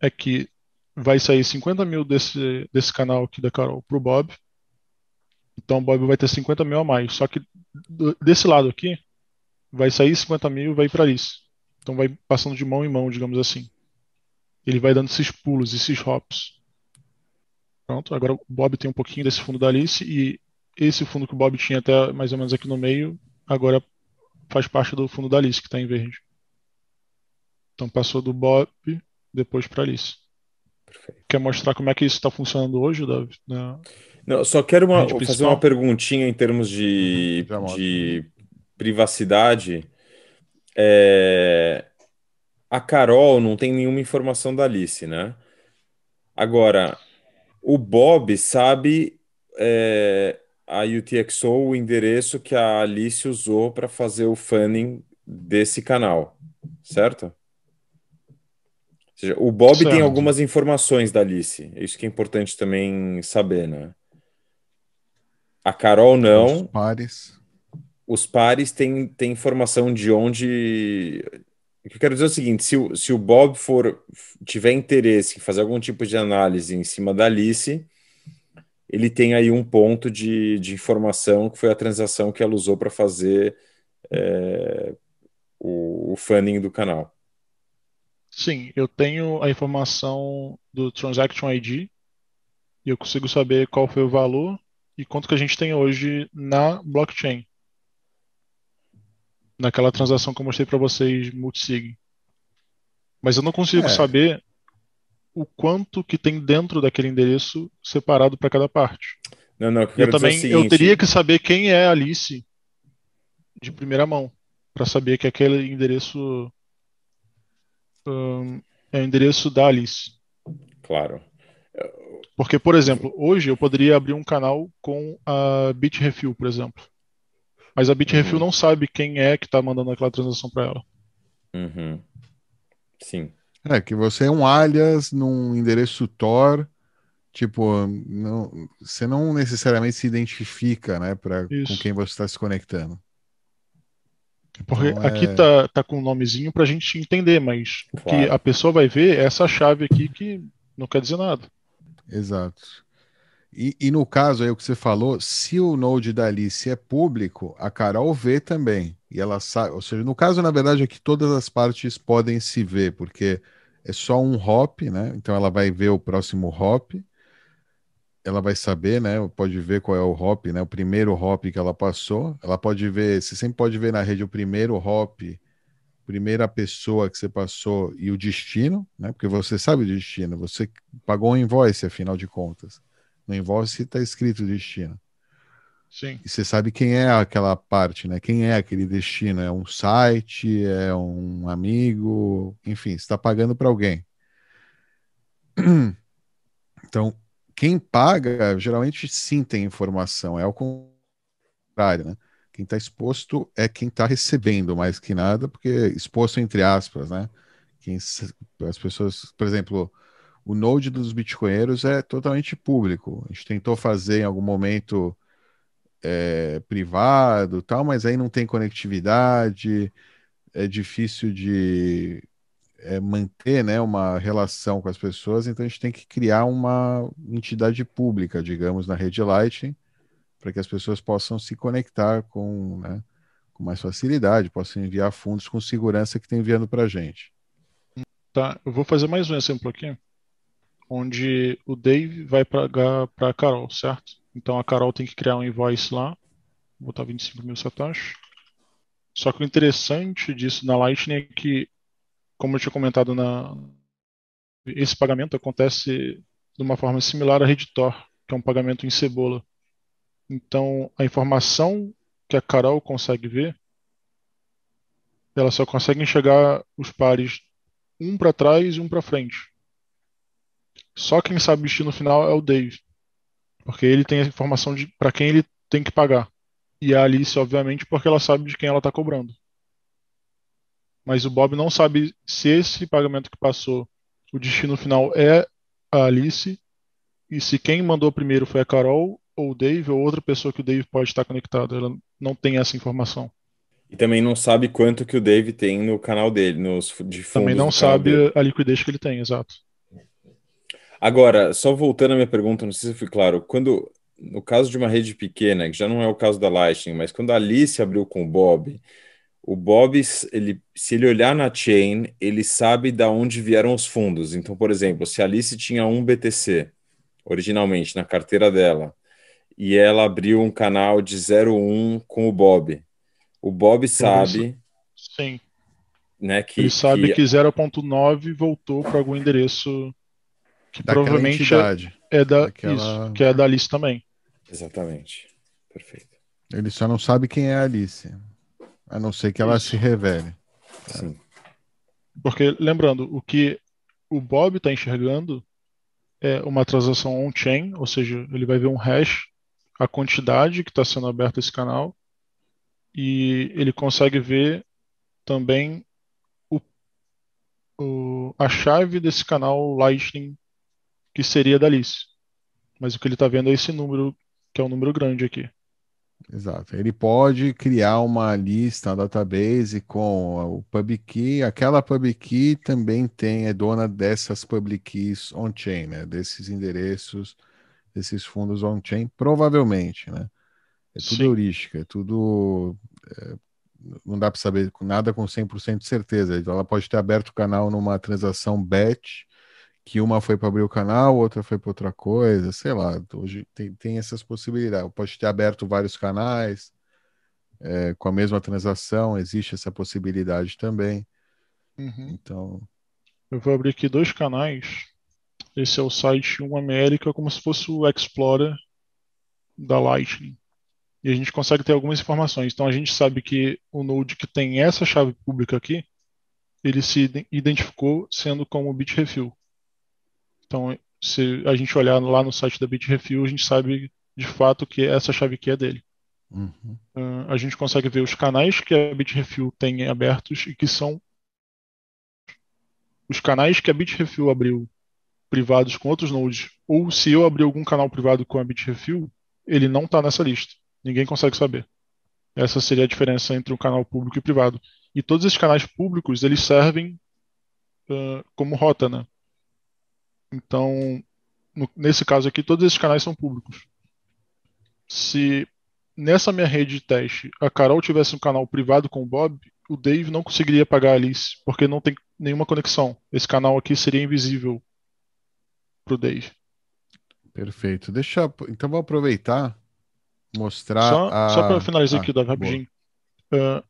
é que vai sair 50 mil desse, desse canal aqui da Carol pro Bob então o Bob vai ter 50 mil a mais. Só que desse lado aqui, vai sair 50 mil e vai para isso. Então vai passando de mão em mão, digamos assim. Ele vai dando esses pulos, esses hops. Pronto, agora o Bob tem um pouquinho desse fundo da Alice e esse fundo que o Bob tinha até mais ou menos aqui no meio, agora faz parte do fundo da Alice, que está em verde. Então passou do Bob depois para Alice. Perfeito. Quer mostrar como é que isso está funcionando hoje, Davi? Né? Não, só quero uma, fazer principal. uma perguntinha em termos de, uhum, de privacidade. É... A Carol não tem nenhuma informação da Alice, né? Agora, o Bob sabe é, a UTXO, o endereço que a Alice usou para fazer o funding desse canal, certo? Ou seja, o Bob certo. tem algumas informações da Alice, é isso que é importante também saber, né? A Carol não. Os pares. Os pares têm, têm informação de onde. O que eu quero dizer é o seguinte: se o, se o Bob for tiver interesse em fazer algum tipo de análise em cima da Alice, ele tem aí um ponto de, de informação que foi a transação que ela usou para fazer é, o, o funding do canal. Sim, eu tenho a informação do Transaction ID e eu consigo saber qual foi o valor e quanto que a gente tem hoje na blockchain. Naquela transação que eu mostrei para vocês, multisig. Mas eu não consigo é. saber o quanto que tem dentro daquele endereço separado para cada parte. Não, não, eu, eu é também seguinte... eu teria que saber quem é a Alice de primeira mão para saber que aquele endereço um, é o endereço da Alice. Claro. Porque, por exemplo, hoje eu poderia abrir um canal com a Bitrefill, por exemplo. Mas a Bitrefill uhum. não sabe quem é que está mandando aquela transação para ela. Uhum. Sim. É, que você é um alias num endereço Tor, tipo, não, você não necessariamente se identifica, né, pra, com quem você está se conectando. Porque então, aqui é... tá, tá com um nomezinho pra gente entender, mas claro. o que a pessoa vai ver é essa chave aqui que não quer dizer nada exato. E, e, no caso aí o que você falou, se o Node da Alice é público, a Carol vê também. E ela sabe, ou seja, no caso, na verdade, é que todas as partes podem se ver, porque é só um hop, né? Então ela vai ver o próximo hop, ela vai saber, né? Pode ver qual é o hop, né? O primeiro hop que ela passou. Ela pode ver, você sempre pode ver na rede o primeiro hop primeira pessoa que você passou e o destino, né? Porque você sabe o destino, você pagou um invoice, afinal de contas. No invoice está escrito destino. Sim. E você sabe quem é aquela parte, né? Quem é aquele destino? É um site, é um amigo, enfim, está pagando para alguém. [CLEARS THROAT] Então, quem paga geralmente sim tem informação, é o contrário, né? Quem está exposto é quem está recebendo mais que nada, porque exposto entre aspas, né? Quem, as pessoas, por exemplo, o Node dos Bitcoinheiros é totalmente público. A gente tentou fazer em algum momento é, privado, tal, mas aí não tem conectividade, é difícil de é, manter, né, uma relação com as pessoas. Então a gente tem que criar uma entidade pública, digamos, na rede Lightning para que as pessoas possam se conectar com, né, com mais facilidade, possam enviar fundos com segurança que estão enviando para a gente. Tá, eu vou fazer mais um exemplo aqui, onde o Dave vai pagar para a Carol, certo? Então a Carol tem que criar um invoice lá, vou botar 25 mil satoshis. Só que o interessante disso na Lightning é que, como eu tinha comentado na, esse pagamento acontece de uma forma similar a Reditor, que é um pagamento em cebola. Então, a informação que a Carol consegue ver, ela só consegue enxergar os pares um para trás e um para frente. Só quem sabe o destino final é o Dave, porque ele tem a informação de para quem ele tem que pagar. E a Alice, obviamente, porque ela sabe de quem ela está cobrando. Mas o Bob não sabe se esse pagamento que passou, o destino final é a Alice, e se quem mandou primeiro foi a Carol ou o Dave ou outra pessoa que o Dave pode estar conectado. Ela não tem essa informação. E também não sabe quanto que o Dave tem no canal dele, nos de fundos Também não sabe dele. a liquidez que ele tem, exato. Agora, só voltando à minha pergunta, não sei se eu fui claro, quando no caso de uma rede pequena, que já não é o caso da Lightning, mas quando a Alice abriu com o Bob, o Bob, ele, se ele olhar na chain, ele sabe da onde vieram os fundos. Então, por exemplo, se a Alice tinha um BTC originalmente na carteira dela, e ela abriu um canal de 01 com o Bob. O Bob sabe. Sim. Né, que, Ele sabe que, que 0.9 voltou para algum endereço que Daquela provavelmente é entidade. é da Daquela... isso, que é da Alice também. Exatamente. Perfeito. Ele só não sabe quem é a Alice. A não ser que ela isso. se revele. Sim. Porque, lembrando, o que o Bob está enxergando é uma transação on-chain, ou seja, ele vai ver um hash a quantidade que está sendo aberta esse canal e ele consegue ver também o, o, a chave desse canal Lightning que seria da Alice. Mas o que ele está vendo é esse número, que é um número grande aqui. Exato. Ele pode criar uma lista, uma database com o PubKey. Aquela PubKey também tem, é dona dessas PubKeys on-chain, né? desses endereços desses fundos on-chain, provavelmente, né? É tudo Sim. heurística, é tudo. É, não dá para saber nada com 100% de certeza. Ela pode ter aberto o canal numa transação bet, que uma foi para abrir o canal, outra foi para outra coisa, sei lá. Hoje tem, tem essas possibilidades. Pode ter aberto vários canais é, com a mesma transação, existe essa possibilidade também. Uhum. Então. Eu vou abrir aqui dois canais esse é o site 1 América, como se fosse o Explorer da Lightning. E a gente consegue ter algumas informações. Então a gente sabe que o node que tem essa chave pública aqui, ele se identificou sendo como Bitrefill. Então, se a gente olhar lá no site da Bitrefill, a gente sabe de fato que essa chave aqui é dele. Uhum. Uh, a gente consegue ver os canais que a Bitrefill tem abertos e que são os canais que a Bitrefill abriu privados com outros nodes, ou se eu abrir algum canal privado com a Bitrefill, ele não está nessa lista. Ninguém consegue saber. Essa seria a diferença entre um canal público e privado. E todos esses canais públicos, eles servem uh, como rota, né? Então, no, nesse caso aqui, todos esses canais são públicos. Se nessa minha rede de teste a Carol tivesse um canal privado com o Bob, o Dave não conseguiria pagar a Alice, porque não tem nenhuma conexão. Esse canal aqui seria invisível crudez. Perfeito. Deixa, então vou aproveitar mostrar. Só, a... só para finalizar ah, aqui, Davi, rapidinho. Uh,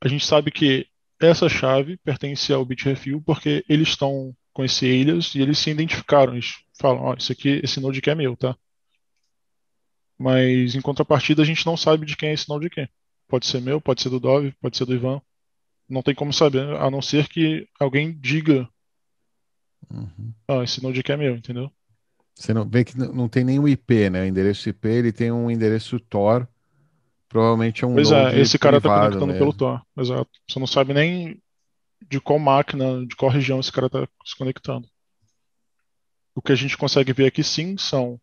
a gente sabe que essa chave pertence ao Bitrefill porque eles estão com esse alias e eles se identificaram. Eles falam, ó, oh, isso aqui, esse node aqui é meu, tá? Mas em contrapartida a gente não sabe de quem é esse node aqui. Pode ser meu, pode ser do Dove, pode ser do Ivan. Não tem como saber, a não ser que alguém diga Uhum. Ah, esse Node.js é meu, entendeu? Você não vê que não tem nenhum IP, né? O endereço IP, ele tem um endereço Tor, provavelmente é um Pois é, esse cara tá conectando mesmo. pelo Tor, exato. Você não sabe nem de qual máquina, de qual região esse cara tá se conectando. O que a gente consegue ver aqui sim são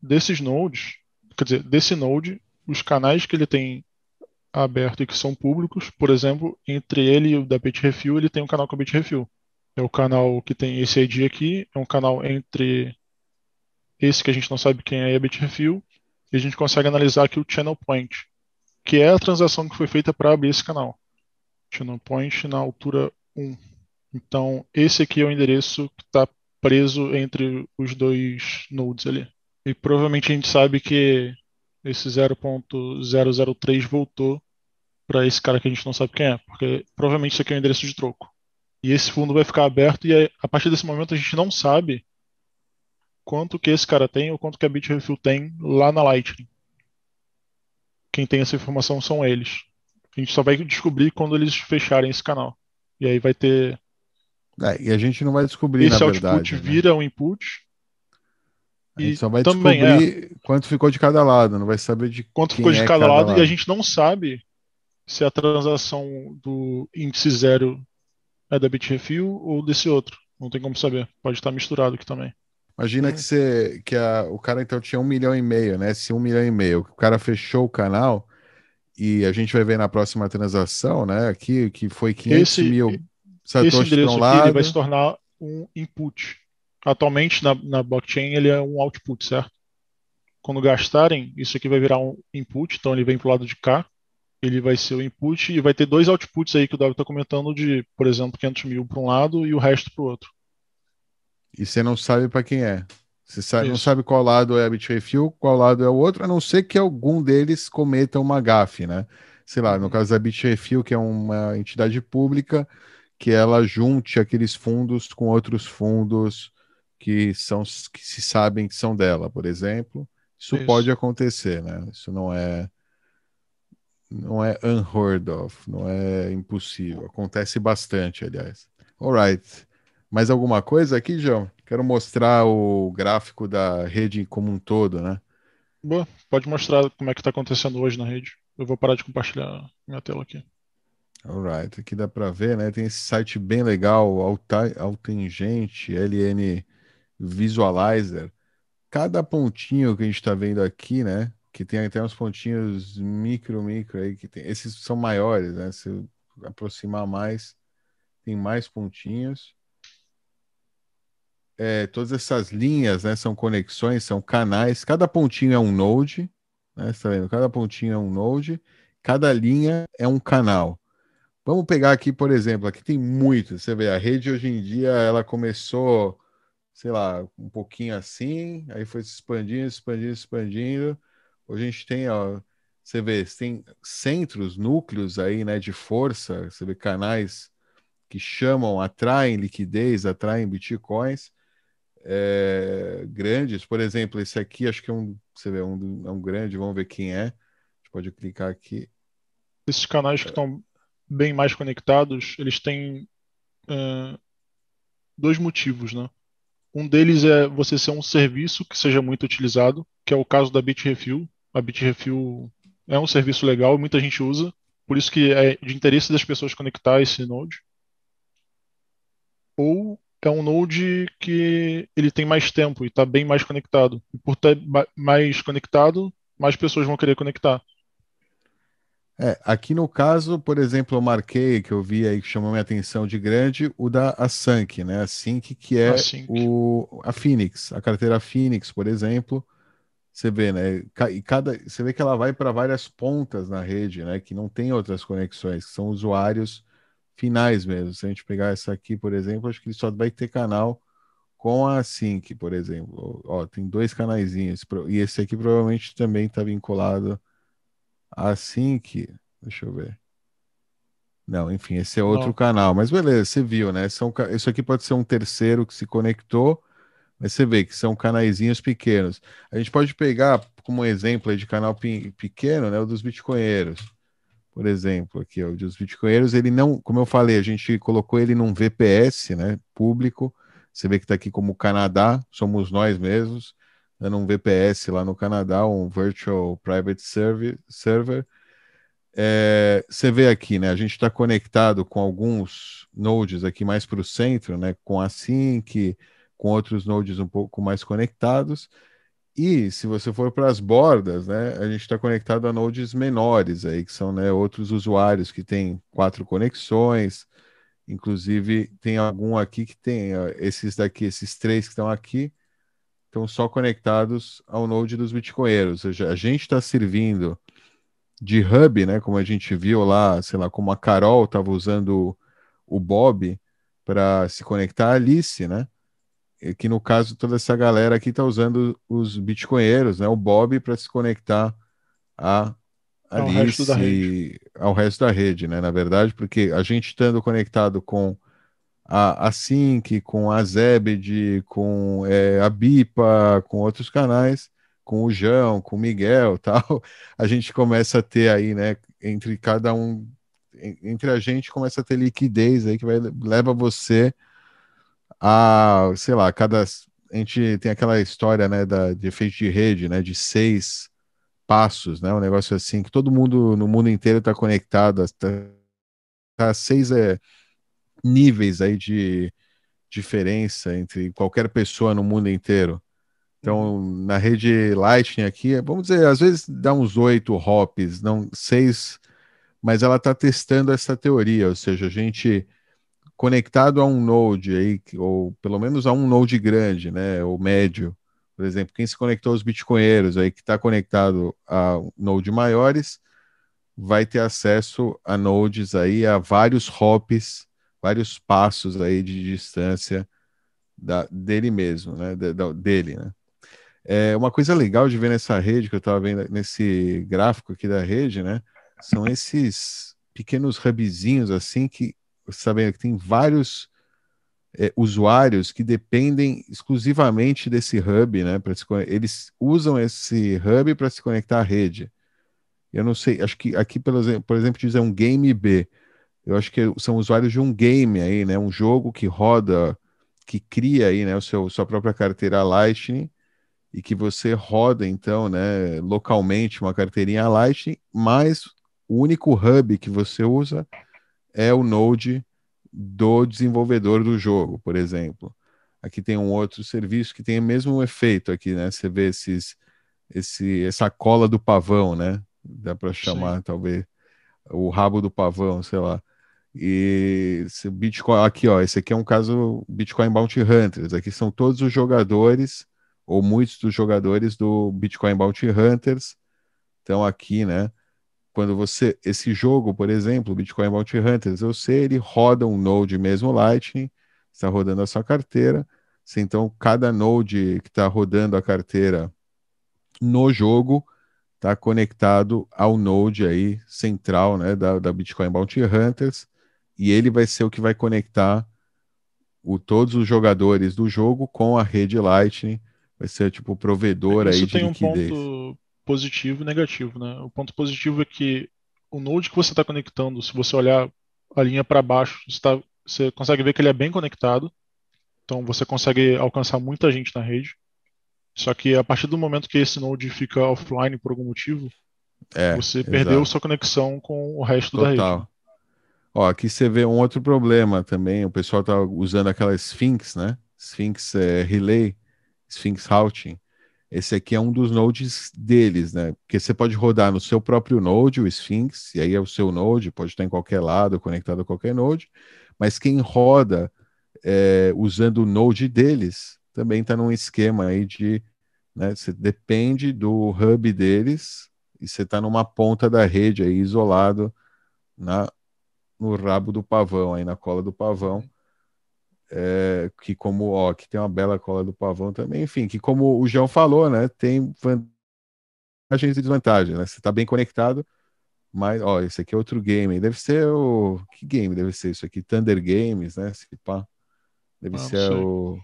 desses nodes, quer dizer, desse node, os canais que ele tem aberto e que são públicos, por exemplo, entre ele e o da Bitrefill, ele tem um canal com a Bitrefill. É o canal que tem esse ID aqui, é um canal entre esse que a gente não sabe quem é e a Bitrefill, e a gente consegue analisar aqui o channel point, que é a transação que foi feita para abrir esse canal. Channel point na altura 1. Então, esse aqui é o endereço que está preso entre os dois nodes ali. E provavelmente a gente sabe que esse 0.003 voltou para esse cara que a gente não sabe quem é, porque provavelmente isso aqui é o endereço de troco. E esse fundo vai ficar aberto e a partir desse momento a gente não sabe quanto que esse cara tem ou quanto que a Bitrefill tem lá na Lightning. Quem tem essa informação são eles. A gente só vai descobrir quando eles fecharem esse canal. E aí vai ter. É, e a gente não vai descobrir, esse na verdade. Esse output né? vira um input. A gente só vai também descobrir é. quanto ficou de cada lado, não vai saber de quanto ficou de é cada, cada lado, lado, e a gente não sabe se a transação do índice zero é da Bitrefill ou desse outro. Não tem como saber. Pode estar misturado aqui também. Imagina é. que, você, que a, o cara então tinha um milhão e meio, né? Se um milhão e meio, o cara fechou o canal e a gente vai ver na próxima transação, né? Aqui que foi 500 esse, mil satoshis para um lado. Ele vai se tornar um input. Atualmente na, na blockchain ele é um output, certo? Quando gastarem, isso aqui vai virar um input, então ele vem para o lado de cá ele vai ser o input e vai ter dois outputs aí que o Davi está comentando de, por exemplo, 500 mil para um lado e o resto para o outro. E você não sabe para quem é. Você sabe, não sabe qual lado é a Bitrefill, qual lado é o outro, a não ser que algum deles cometa uma gafe, né? Sei lá, no uhum. caso da Bitrefill, que é uma entidade pública, que ela junte aqueles fundos com outros fundos que são que se sabem que são dela, por exemplo. Isso, Isso. pode acontecer, né? Isso não é não é unheard of, não é impossível. Acontece bastante, aliás. All right. Mais alguma coisa aqui, João? Quero mostrar o gráfico da rede como um todo, né? Boa, pode mostrar como é que está acontecendo hoje na rede. Eu vou parar de compartilhar minha tela aqui. All right. aqui dá para ver, né? Tem esse site bem legal, Altengente LN Visualizer. Cada pontinho que a gente está vendo aqui, né? que tem até uns pontinhos micro, micro aí, que tem, esses são maiores, né? Se aproximar mais, tem mais pontinhos. É, todas essas linhas, né, são conexões, são canais, cada pontinho é um node, né, tá vendo? Cada pontinho é um node, cada linha é um canal. Vamos pegar aqui, por exemplo, aqui tem muito, você vê, a rede hoje em dia, ela começou, sei lá, um pouquinho assim, aí foi se expandindo, expandindo, expandindo, a gente tem, ó, você vê, tem centros, núcleos aí, né, de força, você vê canais que chamam, atraem liquidez, atraem bitcoins é, grandes. Por exemplo, esse aqui, acho que é um, você vê, é um, é um grande, vamos ver quem é. A gente pode clicar aqui. Esses canais que estão bem mais conectados, eles têm é, dois motivos, né? Um deles é você ser um serviço que seja muito utilizado, que é o caso da Bitrefill, a Bitrefill é um serviço legal, muita gente usa, por isso que é de interesse das pessoas conectar esse node. Ou é um node que ele tem mais tempo e está bem mais conectado. E por estar mais conectado, mais pessoas vão querer conectar. É, aqui no caso, por exemplo, eu marquei que eu vi aí que chamou minha atenção de grande o da Async, né? Async, que é a o, a Phoenix, a carteira Phoenix, por exemplo, você vê, né? E cada, você vê que ela vai para várias pontas na rede, né? Que não tem outras conexões, que são usuários finais mesmo. Se a gente pegar essa aqui, por exemplo, acho que ele só vai ter canal com a Sync, por exemplo. Ó, tem dois canaizinhos. E esse aqui provavelmente também está vinculado à Sync. Deixa eu ver. Não, enfim, esse é outro não. canal. Mas beleza, você viu, né? São, isso aqui pode ser um terceiro que se conectou mas você vê que são canaizinhos pequenos. A gente pode pegar como exemplo de canal pequeno, né, o dos bitcoinheiros. Por exemplo, aqui, ó, o dos bitcoinheiros, ele não, como eu falei, a gente colocou ele num VPS, né, público. Você vê que está aqui como Canadá, somos nós mesmos, dando um VPS lá no Canadá, um Virtual Private Server. server. É, você vê aqui, né? A gente está conectado com alguns nodes aqui mais para o centro, né? Com a Sync, com outros nodes um pouco mais conectados. E se você for para as bordas, né, a gente está conectado a nodes menores aí, que são né, outros usuários que têm quatro conexões. Inclusive, tem algum aqui que tem esses daqui, esses três que estão aqui, estão só conectados ao node dos bitcoinheiros. Ou seja, a gente está servindo de hub, né? Como a gente viu lá, sei lá, como a Carol estava usando o Bob para se conectar à Alice, né? que no caso toda essa galera aqui está usando os bitcoinheiros, né? O Bob para se conectar a ao Alice, resto da rede. ao resto da rede, né? Na verdade, porque a gente estando conectado com a, a Sync, com a Zebed, com é, a Bipa, com outros canais, com o João, com o Miguel, tal, [LAUGHS] a gente começa a ter aí, né? Entre cada um, entre a gente começa a ter liquidez aí que vai leva você a, sei lá, cada. A gente tem aquela história né, da, de efeito de rede, né? De seis passos, né? Um negócio assim, que todo mundo no mundo inteiro está conectado. Tá, tá seis é, níveis aí de diferença entre qualquer pessoa no mundo inteiro. Então, uhum. na rede Lightning aqui, vamos dizer, às vezes dá uns oito hops, não seis, mas ela está testando essa teoria, ou seja, a gente conectado a um node aí, ou pelo menos a um node grande, né, ou médio, por exemplo, quem se conectou aos bitcoinheiros aí que está conectado a node maiores, vai ter acesso a nodes aí a vários hops, vários passos aí de distância da, dele mesmo, né, da, dele, né. É, uma coisa legal de ver nessa rede que eu estava vendo nesse gráfico aqui da rede, né, são esses pequenos hubzinhos assim que sabendo que tem vários é, usuários que dependem exclusivamente desse hub, né? se, eles usam esse hub para se conectar à rede. Eu não sei, acho que aqui, por exemplo, por exemplo diz é um game B. Eu acho que são usuários de um game aí, né? Um jogo que roda, que cria aí, né? O seu, sua própria carteira Lightning e que você roda, então, né? Localmente uma carteirinha Lightning, mas o único hub que você usa é o Node do desenvolvedor do jogo, por exemplo. Aqui tem um outro serviço que tem o mesmo efeito aqui, né? Você vê esses, esse, essa cola do pavão, né? Dá para chamar, Sim. talvez, o rabo do pavão, sei lá. E Bitcoin, aqui, ó, esse aqui é um caso Bitcoin Bounty Hunters. Aqui são todos os jogadores, ou muitos dos jogadores do Bitcoin Bounty Hunters. Então, aqui, né? quando você esse jogo, por exemplo, Bitcoin Bounty Hunters, eu sei, ele roda um node mesmo Lightning, está rodando a sua carteira. Se então cada node que está rodando a carteira no jogo está conectado ao node aí central, né, da, da Bitcoin Bounty Hunters, e ele vai ser o que vai conectar o, todos os jogadores do jogo com a rede Lightning, vai ser tipo provedor é, aí de liquidez. Isso tem um ponto positivo e negativo. Né? O ponto positivo é que o node que você está conectando, se você olhar a linha para baixo, você, tá, você, consegue ver que ele é bem conectado. Então você consegue alcançar muita gente na rede. Só que a partir do momento que esse node fica offline por algum motivo, é, você exato. perdeu sua conexão com o resto Total. da rede. Ó, aqui você vê um outro problema também. O pessoal está usando aquela Sphinx, né? Sphinx é, Relay, Sphinx Routing. Esse aqui é um dos nodes deles, né? Porque você pode rodar no seu próprio node, o Sphinx, e aí é o seu node, pode estar em qualquer lado, conectado a qualquer node, mas quem roda é, usando o node deles também está num esquema aí de. Né, você depende do hub deles e você está numa ponta da rede aí, isolado na, no rabo do pavão, aí na cola do pavão é, que como ó, que tem uma bela cola do pavão também, enfim, que como o João falou, né, tem vantagens e desvantagens, né? Você tá bem conectado, mas ó, esse aqui é outro game, deve ser o que game deve ser isso aqui, Thunder Games, né? Se pá. Deve ah, ser o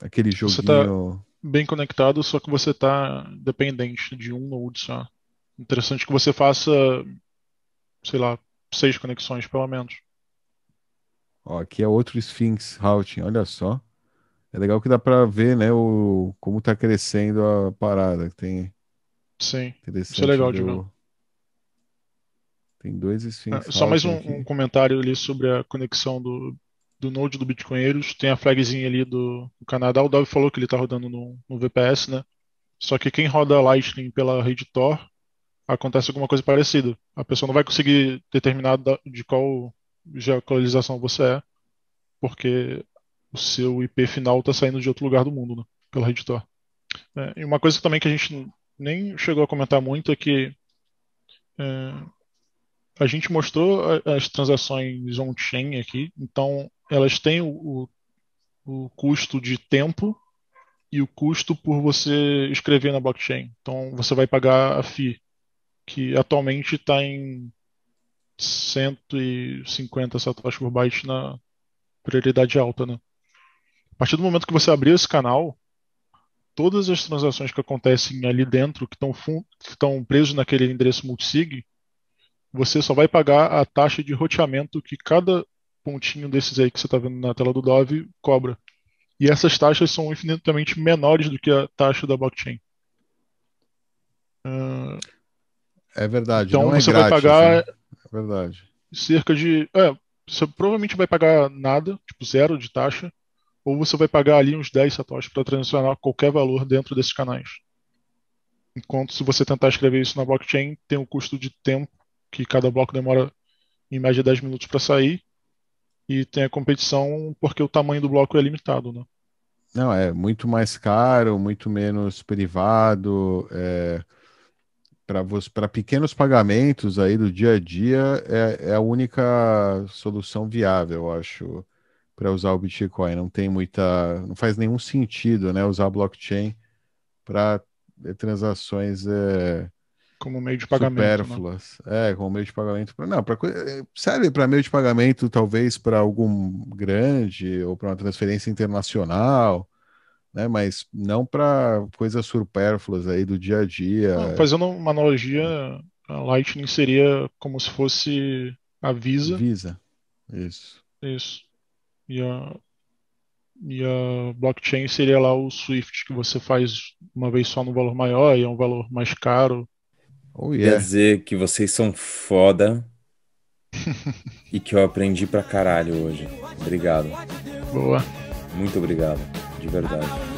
aquele joguinho Você tá bem conectado, só que você tá dependente de um node só. Interessante que você faça, sei lá, seis conexões pelo menos. Ó, aqui é outro Sphinx Routing, olha só. É legal que dá para ver, né, o, como tá crescendo a parada. Tem... Sim, isso é legal de ver. Deu... Tem dois Sphinx ah, Só mais um, um, comentário ali sobre a conexão do, do Node do Bitcoinheiros. Tem a flagzinha ali do, do Canadá. O Dove falou que ele tá rodando no, no VPS, né? Só que quem roda Lightning pela rede Tor acontece alguma coisa parecida. A pessoa não vai conseguir determinar de qual geolocalização você é, porque o seu IP final está saindo de outro lugar do mundo, né, pela rede Tor. É, e uma coisa também que a gente nem chegou a comentar muito é que é, a gente mostrou as transações on-chain aqui, então elas têm o, o, o custo de tempo e o custo por você escrever na blockchain. Então você vai pagar a FII, que atualmente está em 150 satoshis por byte na prioridade alta, né? A partir do momento que você abrir esse canal, todas as transações que acontecem ali dentro, que estão presos naquele endereço multisig, você só vai pagar a taxa de roteamento que cada pontinho desses aí que você está vendo na tela do Dove cobra. E essas taxas são infinitamente menores do que a taxa da blockchain. Uh... É verdade. Então é você é grátis, vai pagar. Né? É verdade. Cerca de. É, você provavelmente vai pagar nada, tipo zero de taxa, ou você vai pagar ali uns 10 satoshis para transacionar qualquer valor dentro desses canais. Enquanto se você tentar escrever isso na blockchain, tem um custo de tempo, que cada bloco demora em média 10 minutos para sair, e tem a competição porque o tamanho do bloco é limitado, né? Não, é muito mais caro, muito menos privado, é, para pequenos pagamentos aí do dia a dia é, é a única solução viável, eu acho, para usar o Bitcoin. Não tem muita, não faz nenhum sentido, né, usar blockchain para transações é, como meio de pagamento, né? supérfluas. Né? É, como meio de pagamento. Não, pra, serve para meio de pagamento talvez para algum grande ou para uma transferência internacional né? Mas não para coisas supérfluas aí do dia a dia. Não, fazendo uma analogia, a Lightning seria como se fosse a Visa. Visa, isso. Isso. E a, e a blockchain seria lá o Swift, que você faz uma vez só no valor maior e é um valor mais caro. Oh, yeah. Quer dizer que vocês são foda [LAUGHS] e que eu aprendi pra caralho hoje. Obrigado. Boa. Muito obrigado de verdade.